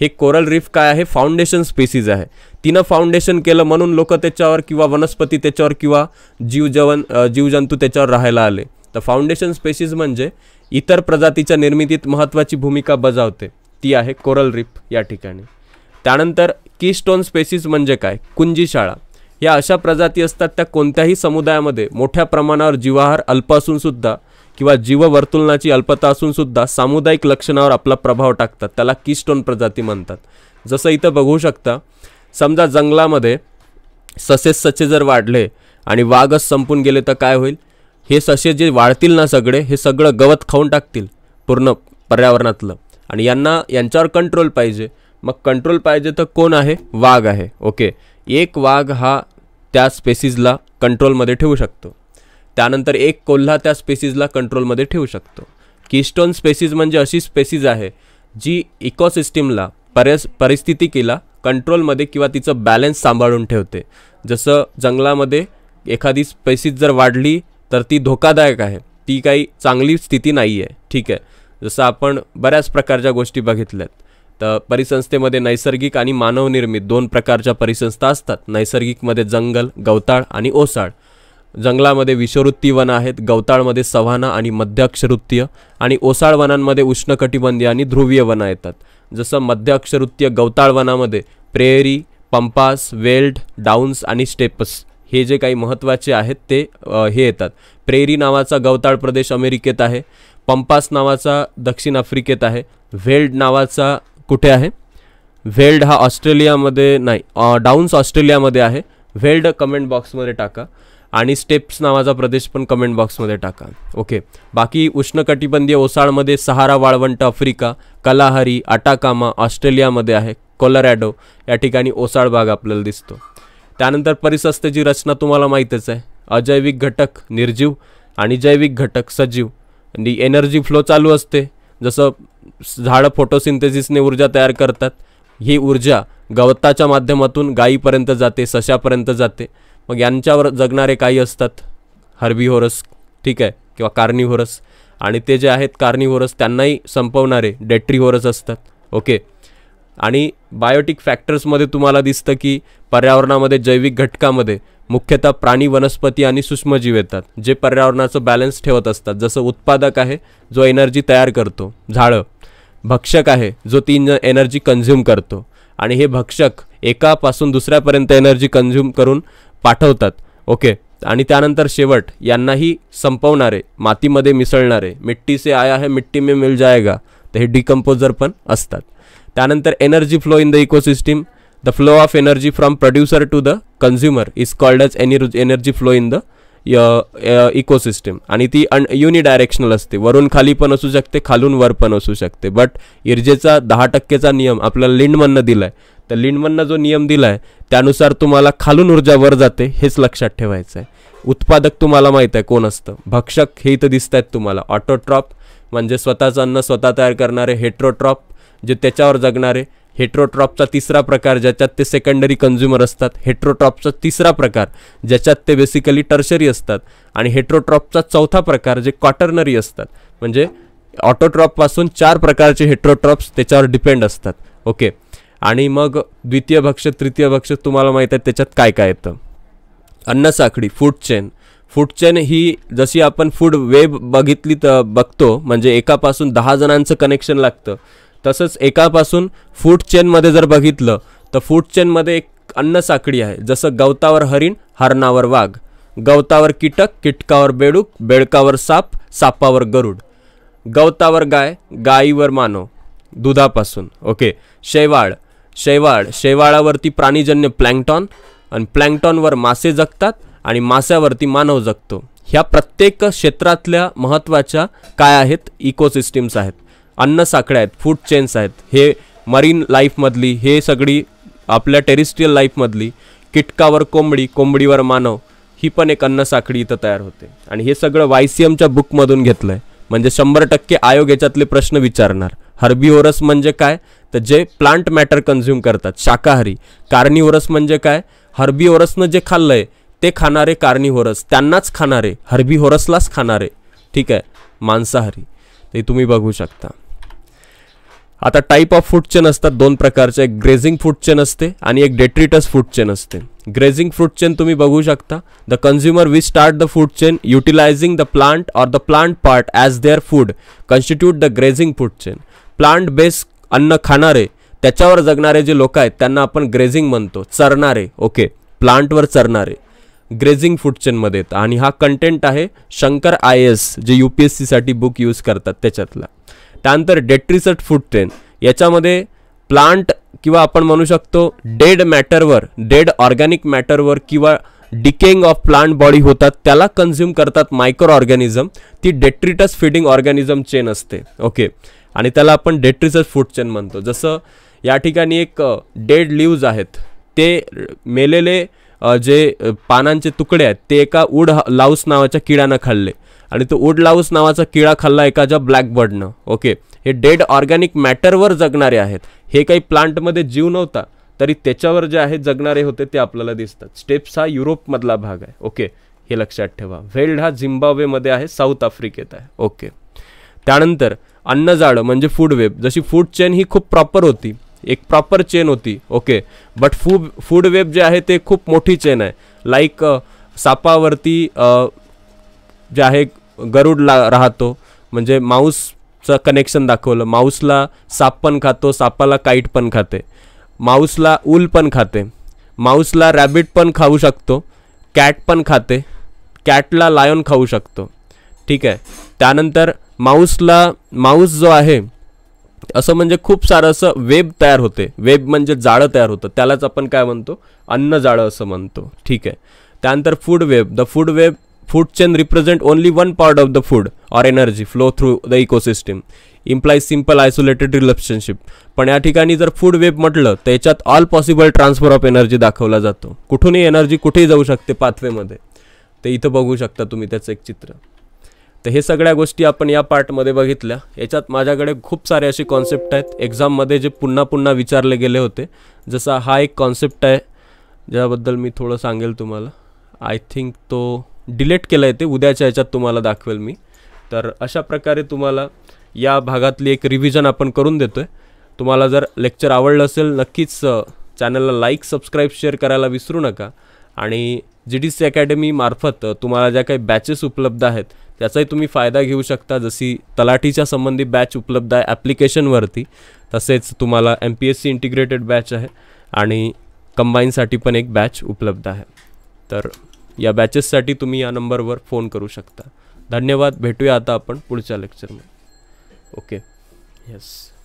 हे कोरल रिफ काय आहे फाउंडेशन स्पेसीज आहे तिनं फाउंडेशन केलं म्हणून लोक त्याच्यावर किंवा वनस्पती त्याच्यावर किंवा जीवजवन जीवजंतू त्याच्यावर राहायला आले तर फाउंडेशन स्पेसीज म्हणजे इतर प्रजातीच्या निर्मितीत महत्त्वाची भूमिका बजावते ती आहे कोरल रीफ या ठिकाणी त्यानंतर कीस्टोन स्पेसिस म्हणजे काय कुंजी शाळा या अशा प्रजाती असतात त्या कोणत्याही समुदायामध्ये मोठ्या प्रमाणावर जीवाहार अल्प असूनसुद्धा किंवा जीववर्तुलनाची अल्पता असूनसुद्धा सामुदायिक लक्षणावर आपला प्रभाव टाकतात त्याला कीस्टोन प्रजाती म्हणतात जसं इथं बघू शकता समजा जंगलामध्ये सचे जर वाढले आणि वाघच संपून गेले तर काय होईल हे ससे जे वाढतील ना सगळे हे सगळं गवत खाऊन टाकतील पूर्ण पर्यावरणातलं आणि यांना यांच्यावर कंट्रोल पाहिजे मग कंट्रोल पाहिजे तर कोण आहे वाघ आहे ओके एक वाघ हा त्या स्पेसिजला कंट्रोलमध्ये ठेवू शकतो त्यानंतर एक कोल्हा त्या स्पेसिजला कंट्रोलमध्ये ठेवू शकतो कीस्टोन स्पेसिज म्हणजे अशी स्पेसिज आहे जी इकोसिस्टीमला परिस परिस्थितिकीला कंट्रोलमध्ये किंवा तिचं बॅलन्स सांभाळून ठेवते जसं जंगलामध्ये एखादी स्पेसिस जर वाढली तर ती धोकादायक आहे ती काही चांगली स्थिती नाही आहे ठीक आहे जसं आपण बऱ्याच प्रकारच्या गोष्टी बघितल्यात तर परिसंस्थेमध्ये नैसर्गिक आणि मानवनिर्मित दोन प्रकारच्या परिसंस्था असतात नैसर्गिकमध्ये जंगल गवताळ आणि ओसाळ जंगलामध्ये विषवृत्ती वन आहेत गवताळमध्ये सव्हाना आणि मध्याक्षवृत्तीय आणि ओसाळ वनांमध्ये उष्णकटिबंधीय आणि ध्रुवीय वनं येतात जसं मध्याक्षवृत्तीय गवताळ वनामध्ये प्रेरी पंपास वेल्ड डाउन्स आणि स्टेप्स हे जे काही महत्त्वाचे आहेत ते हे येतात प्रेरी नावाचा गवताळ प्रदेश अमेरिकेत आहे पंपास नावाचा दक्षिण आफ्रिकेत आहे व्हेल्ड नावाचा कुठे आहे व्हेल्ड हा ऑस्ट्रेलियामध्ये नाही डाऊन्स ऑस्ट्रेलियामध्ये आहे वेल्ड कमेंट बॉक्समध्ये टाका आणि स्टेप्स नावाचा प्रदेश पण कमेंट बॉक्समध्ये टाका ओके बाकी उष्णकटिबंधीय ओसाळमध्ये सहारा वाळवंट आफ्रिका कलाहारी अटाकामा ऑस्ट्रेलियामध्ये आहे कोलरॅडो या ठिकाणी ओसाळ भाग आपल्याला दिसतो त्यानंतर परिसंस्थेची रचना तुम्हाला माहीतच आहे अजैविक घटक निर्जीव आणि जैविक घटक सजीव आणि एनर्जी फ्लो चालू असते जसं झाडं फोटोसिंथेसिसने ऊर्जा तयार करतात ही ऊर्जा गवताच्या माध्यमातून गायीपर्यंत जाते सशापर्यंत जाते मग यांच्यावर जगणारे काही असतात हर्बीहोरस ठीक आहे किंवा कार्निव्होरस आणि ते जे आहेत कार्निव्होरस त्यांनाही संपवणारे होरस असतात ओके आणि बायोटिक फॅक्टर्समध्ये तुम्हाला दिसतं की पर्यावरणामध्ये जैविक घटकामध्ये मुख्यतः प्राणी वनस्पती आणि सूक्ष्मजीव येतात जे पर्यावरणाचं बॅलन्स ठेवत असतात जसं उत्पादक आहे जो एनर्जी तयार करतो झाडं भक्षक आहे जो तीन एनर्जी कन्झ्युम करतो आणि हे भक्षक एकापासून दुसऱ्यापर्यंत एनर्जी कन्झ्युम करून पाठवतात ओके आणि त्यानंतर शेवट यांनाही संपवणारे मातीमध्ये मिसळणारे मिट्टी से आया है मिट्टी में मिल जाएगा तर हे डिकम्पोजर पण असतात त्यानंतर energy flow in the ecosystem The flow of energy from producer to the consumer is called as energy flow in the ecosystem आणि ती अन युनिडायरेक्शनल असते वरून खाली पण असू शकते खालून वर पण असू शकते बट इर्जेचा दहा टक्केचा नियम आपल्याला लिंडमनं दिला आहे तर लिंडमनं जो नियम दिला आहे त्यानुसार तुम्हाला खालून ऊर्जा वर जाते हेच लक्षात ठेवायचं आहे उत्पादक तुम्हाला माहीत आहे कोण असतं भक्षक हे इथं दिसत आहेत तुम्हाला ऑटोट्रॉप म्हणजे स्वतःचं अन्न स्वतः तयार करणारे हेट्रोट्रॉप जे त्याच्यावर जगणारे हेट्रोट्रॉपचा तिसरा प्रकार ज्याच्यात ते सेकंडरी कन्झ्युमर असतात हेट्रोट्रॉपचा तिसरा प्रकार ज्याच्यात ते बेसिकली टर्शरी असतात आणि हेट्रोट्रॉपचा चौथा प्रकार जे क्वाटर्नरी असतात म्हणजे ऑटोट्रॉपपासून चार प्रकारचे हेट्रोट्रॉप्स त्याच्यावर डिपेंड असतात ओके आणि मग द्वितीय भक्ष तृतीय भक्ष तुम्हाला माहीत आहे त्याच्यात काय काय येतं अन्नसाखळी फूड चेन फूड चेन ही जशी आपण फूड वेब बघितली तर बघतो म्हणजे एकापासून दहा जणांचं कनेक्शन लागतं तसंच एकापासून फूड चेनमध्ये जर बघितलं तर फूड चेनमध्ये एक अन्न साखळी आहे जसं गवतावर हरिण हरणावर वाघ गवतावर कीटक किटकावर बेडूक बेडकावर साप सापावर गरुड गवतावर गाय गायीवर मानव दुधापासून ओके शेवाळ शेवाळ शेवाळावरती प्राणीजन्य प्लँक्टॉन आणि प्लँक्टॉनवर मासे जगतात आणि मास्यावरती मानव जगतो ह्या प्रत्येक क्षेत्रातल्या महत्त्वाच्या काय आहेत इकोसिस्टीम्स आहेत अन्न साखळ्या आहेत फूड चेन्स आहेत हे मरीन लाईफमधली हे सगळी आपल्या टेरिस्ट्रीयल लाईफमधली किटकावर कोंबडी कोंबडीवर मानव ही पण एक अन्न साखळी इथं तयार होते आणि हे सगळं वाय सी एमच्या बुकमधून घेतलं आहे म्हणजे शंभर टक्के आयोग याच्यातले प्रश्न विचारणार हर्बिओरस म्हणजे काय तर जे प्लांट मॅटर कन्झ्युम करतात शाकाहारी कार्निओरस म्हणजे काय हर्बिओरसनं जे खाल्लं आहे ते खाणारे कार्निहोरस त्यांनाच खाणारे हर्बिहोरसलाच खाणारे ठीक आहे मांसाहारी ते तुम्ही बघू शकता आता टाईप ऑफ फूड चेन असतात दोन प्रकारचे एक ग्रेझिंग फूड चेन असते आणि एक डेट्रिटस फूड चेन असते ग्रेझिंग फूड चेन तुम्ही बघू शकता the consumer we start the food chain utilising the plant or the plant part as their food constitute the grazing food chain plant based अन्न खाणारे त्याच्यावर जगणारे जे लोक आहेत त्यांना आपण ग्रेझिंग म्हणतो चरणारे ओके प्लांटवर चरणारे ग्रेझिंग फूड चेनमध्ये येतं आणि हा कंटेंट आहे Shankar I S J U P S book use करतात त्याच्यातला त्यानंतर डेट्रिसट फूड चेन याच्यामध्ये प्लांट किंवा आपण म्हणू शकतो डेड मॅटरवर डेड ऑर्गॅनिक मॅटरवर किंवा डिकेंग ऑफ प्लांट बॉडी होतात त्याला कन्झ्युम करतात मायक्रो ऑर्गॅनिझम ती डेट्रिटस फिडिंग ऑर्गॅनिझम चेन असते ओके आणि त्याला आपण डेट्रिसस फूड चेन म्हणतो जसं या ठिकाणी एक डेड लिव्ज आहेत ते मेलेले जे पानांचे तुकडे आहेत ते एका उड लाऊस नावाच्या किड्यानं खाल्ले आणि तो लाऊस नावाचा किळा खाल्ला एका ज्या ब्लॅकबर्डनं ओके हे डेड ऑर्गॅनिक मॅटरवर जगणारे आहेत हे काही प्लांटमध्ये जीव नव्हता तरी त्याच्यावर जे आहे जगणारे होते ते आपल्याला दिसतात स्टेप्स हा युरोपमधला भाग आहे ओके हे लक्षात ठेवा व्हेल्ड हा झिम्बाब्वेमध्ये आहे साऊथ आफ्रिकेत आहे ओके त्यानंतर अन्नजाळं म्हणजे फूड वेब जशी फूड चेन ही खूप प्रॉपर होती एक प्रॉपर चेन होती okay but food food web जे आहे ते खूप मोठी चेन आहे लाईक सापावरती जे आहे गरुडला राहतो म्हणजे माऊसचं कनेक्शन दाखवलं माऊसला साप पण खातो सापाला काईट पण खाते माऊसला ऊल पण खाते माऊसला रॅबिट पण खाऊ शकतो कॅट पण खाते कॅटला लायन खाऊ शकतो ठीक आहे त्यानंतर माऊसला माऊस जो आहे असं म्हणजे खूप सारं असं वेब तयार होते वेब म्हणजे जाळं तयार होतं त्यालाच आपण काय म्हणतो अन्न जाळं असं म्हणतो ठीक आहे त्यानंतर food web the food web food chain represent only one part of the food or energy flow through the ecosystem. Imply simple isolated relationship पण या ठिकाणी जर फूड वेब म्हटलं तर याच्यात all possible transfer of energy दाखवला जातो कुठूनही एनर्जी कुठेही जाऊ शकते पाथवेमध्ये ते इथं बघू शकता तुम्ही त्याचं एक चित्र तर हे सगळ्या गोष्टी आपण या पार्टमध्ये बघितल्या याच्यात माझ्याकडे खूप सारे असे कॉन्सेप्ट आहेत एक्झाममध्ये जे पुन्हा पुन्हा विचारले गेले होते जसा हा एक कॉन्सेप्ट आहे ज्याबद्दल मी थोडं सांगेल तुम्हाला आय थिंक तो डिलेट केलं आहे ते उद्याच्या ह्याच्यात तुम्हाला दाखवेल मी तर अशा प्रकारे तुम्हाला या भागातली एक रिव्हिजन आपण करून देतो आहे तुम्हाला जर लेक्चर आवडलं असेल नक्कीच चॅनलला लाईक सबस्क्राईब शेअर करायला विसरू नका आणि जी डी सी अकॅडमीमार्फत तुम्हाला ज्या काही बॅचेस उपलब्ध आहेत त्याचाही तुम्ही फायदा घेऊ शकता जशी तलाठीच्या संबंधी बॅच उपलब्ध आहे ॲप्लिकेशनवरती तसेच तुम्हाला M P S C integrated batch आहे आणि कंबाईनसाठी पण एक बॅच उपलब्ध आहे तर या बॅचेससाठी तुम्ही या नंबरवर फोन करू शकता धन्यवाद भेटूया आता आपण पुढच्या लेक्चरमध्ये ओके येस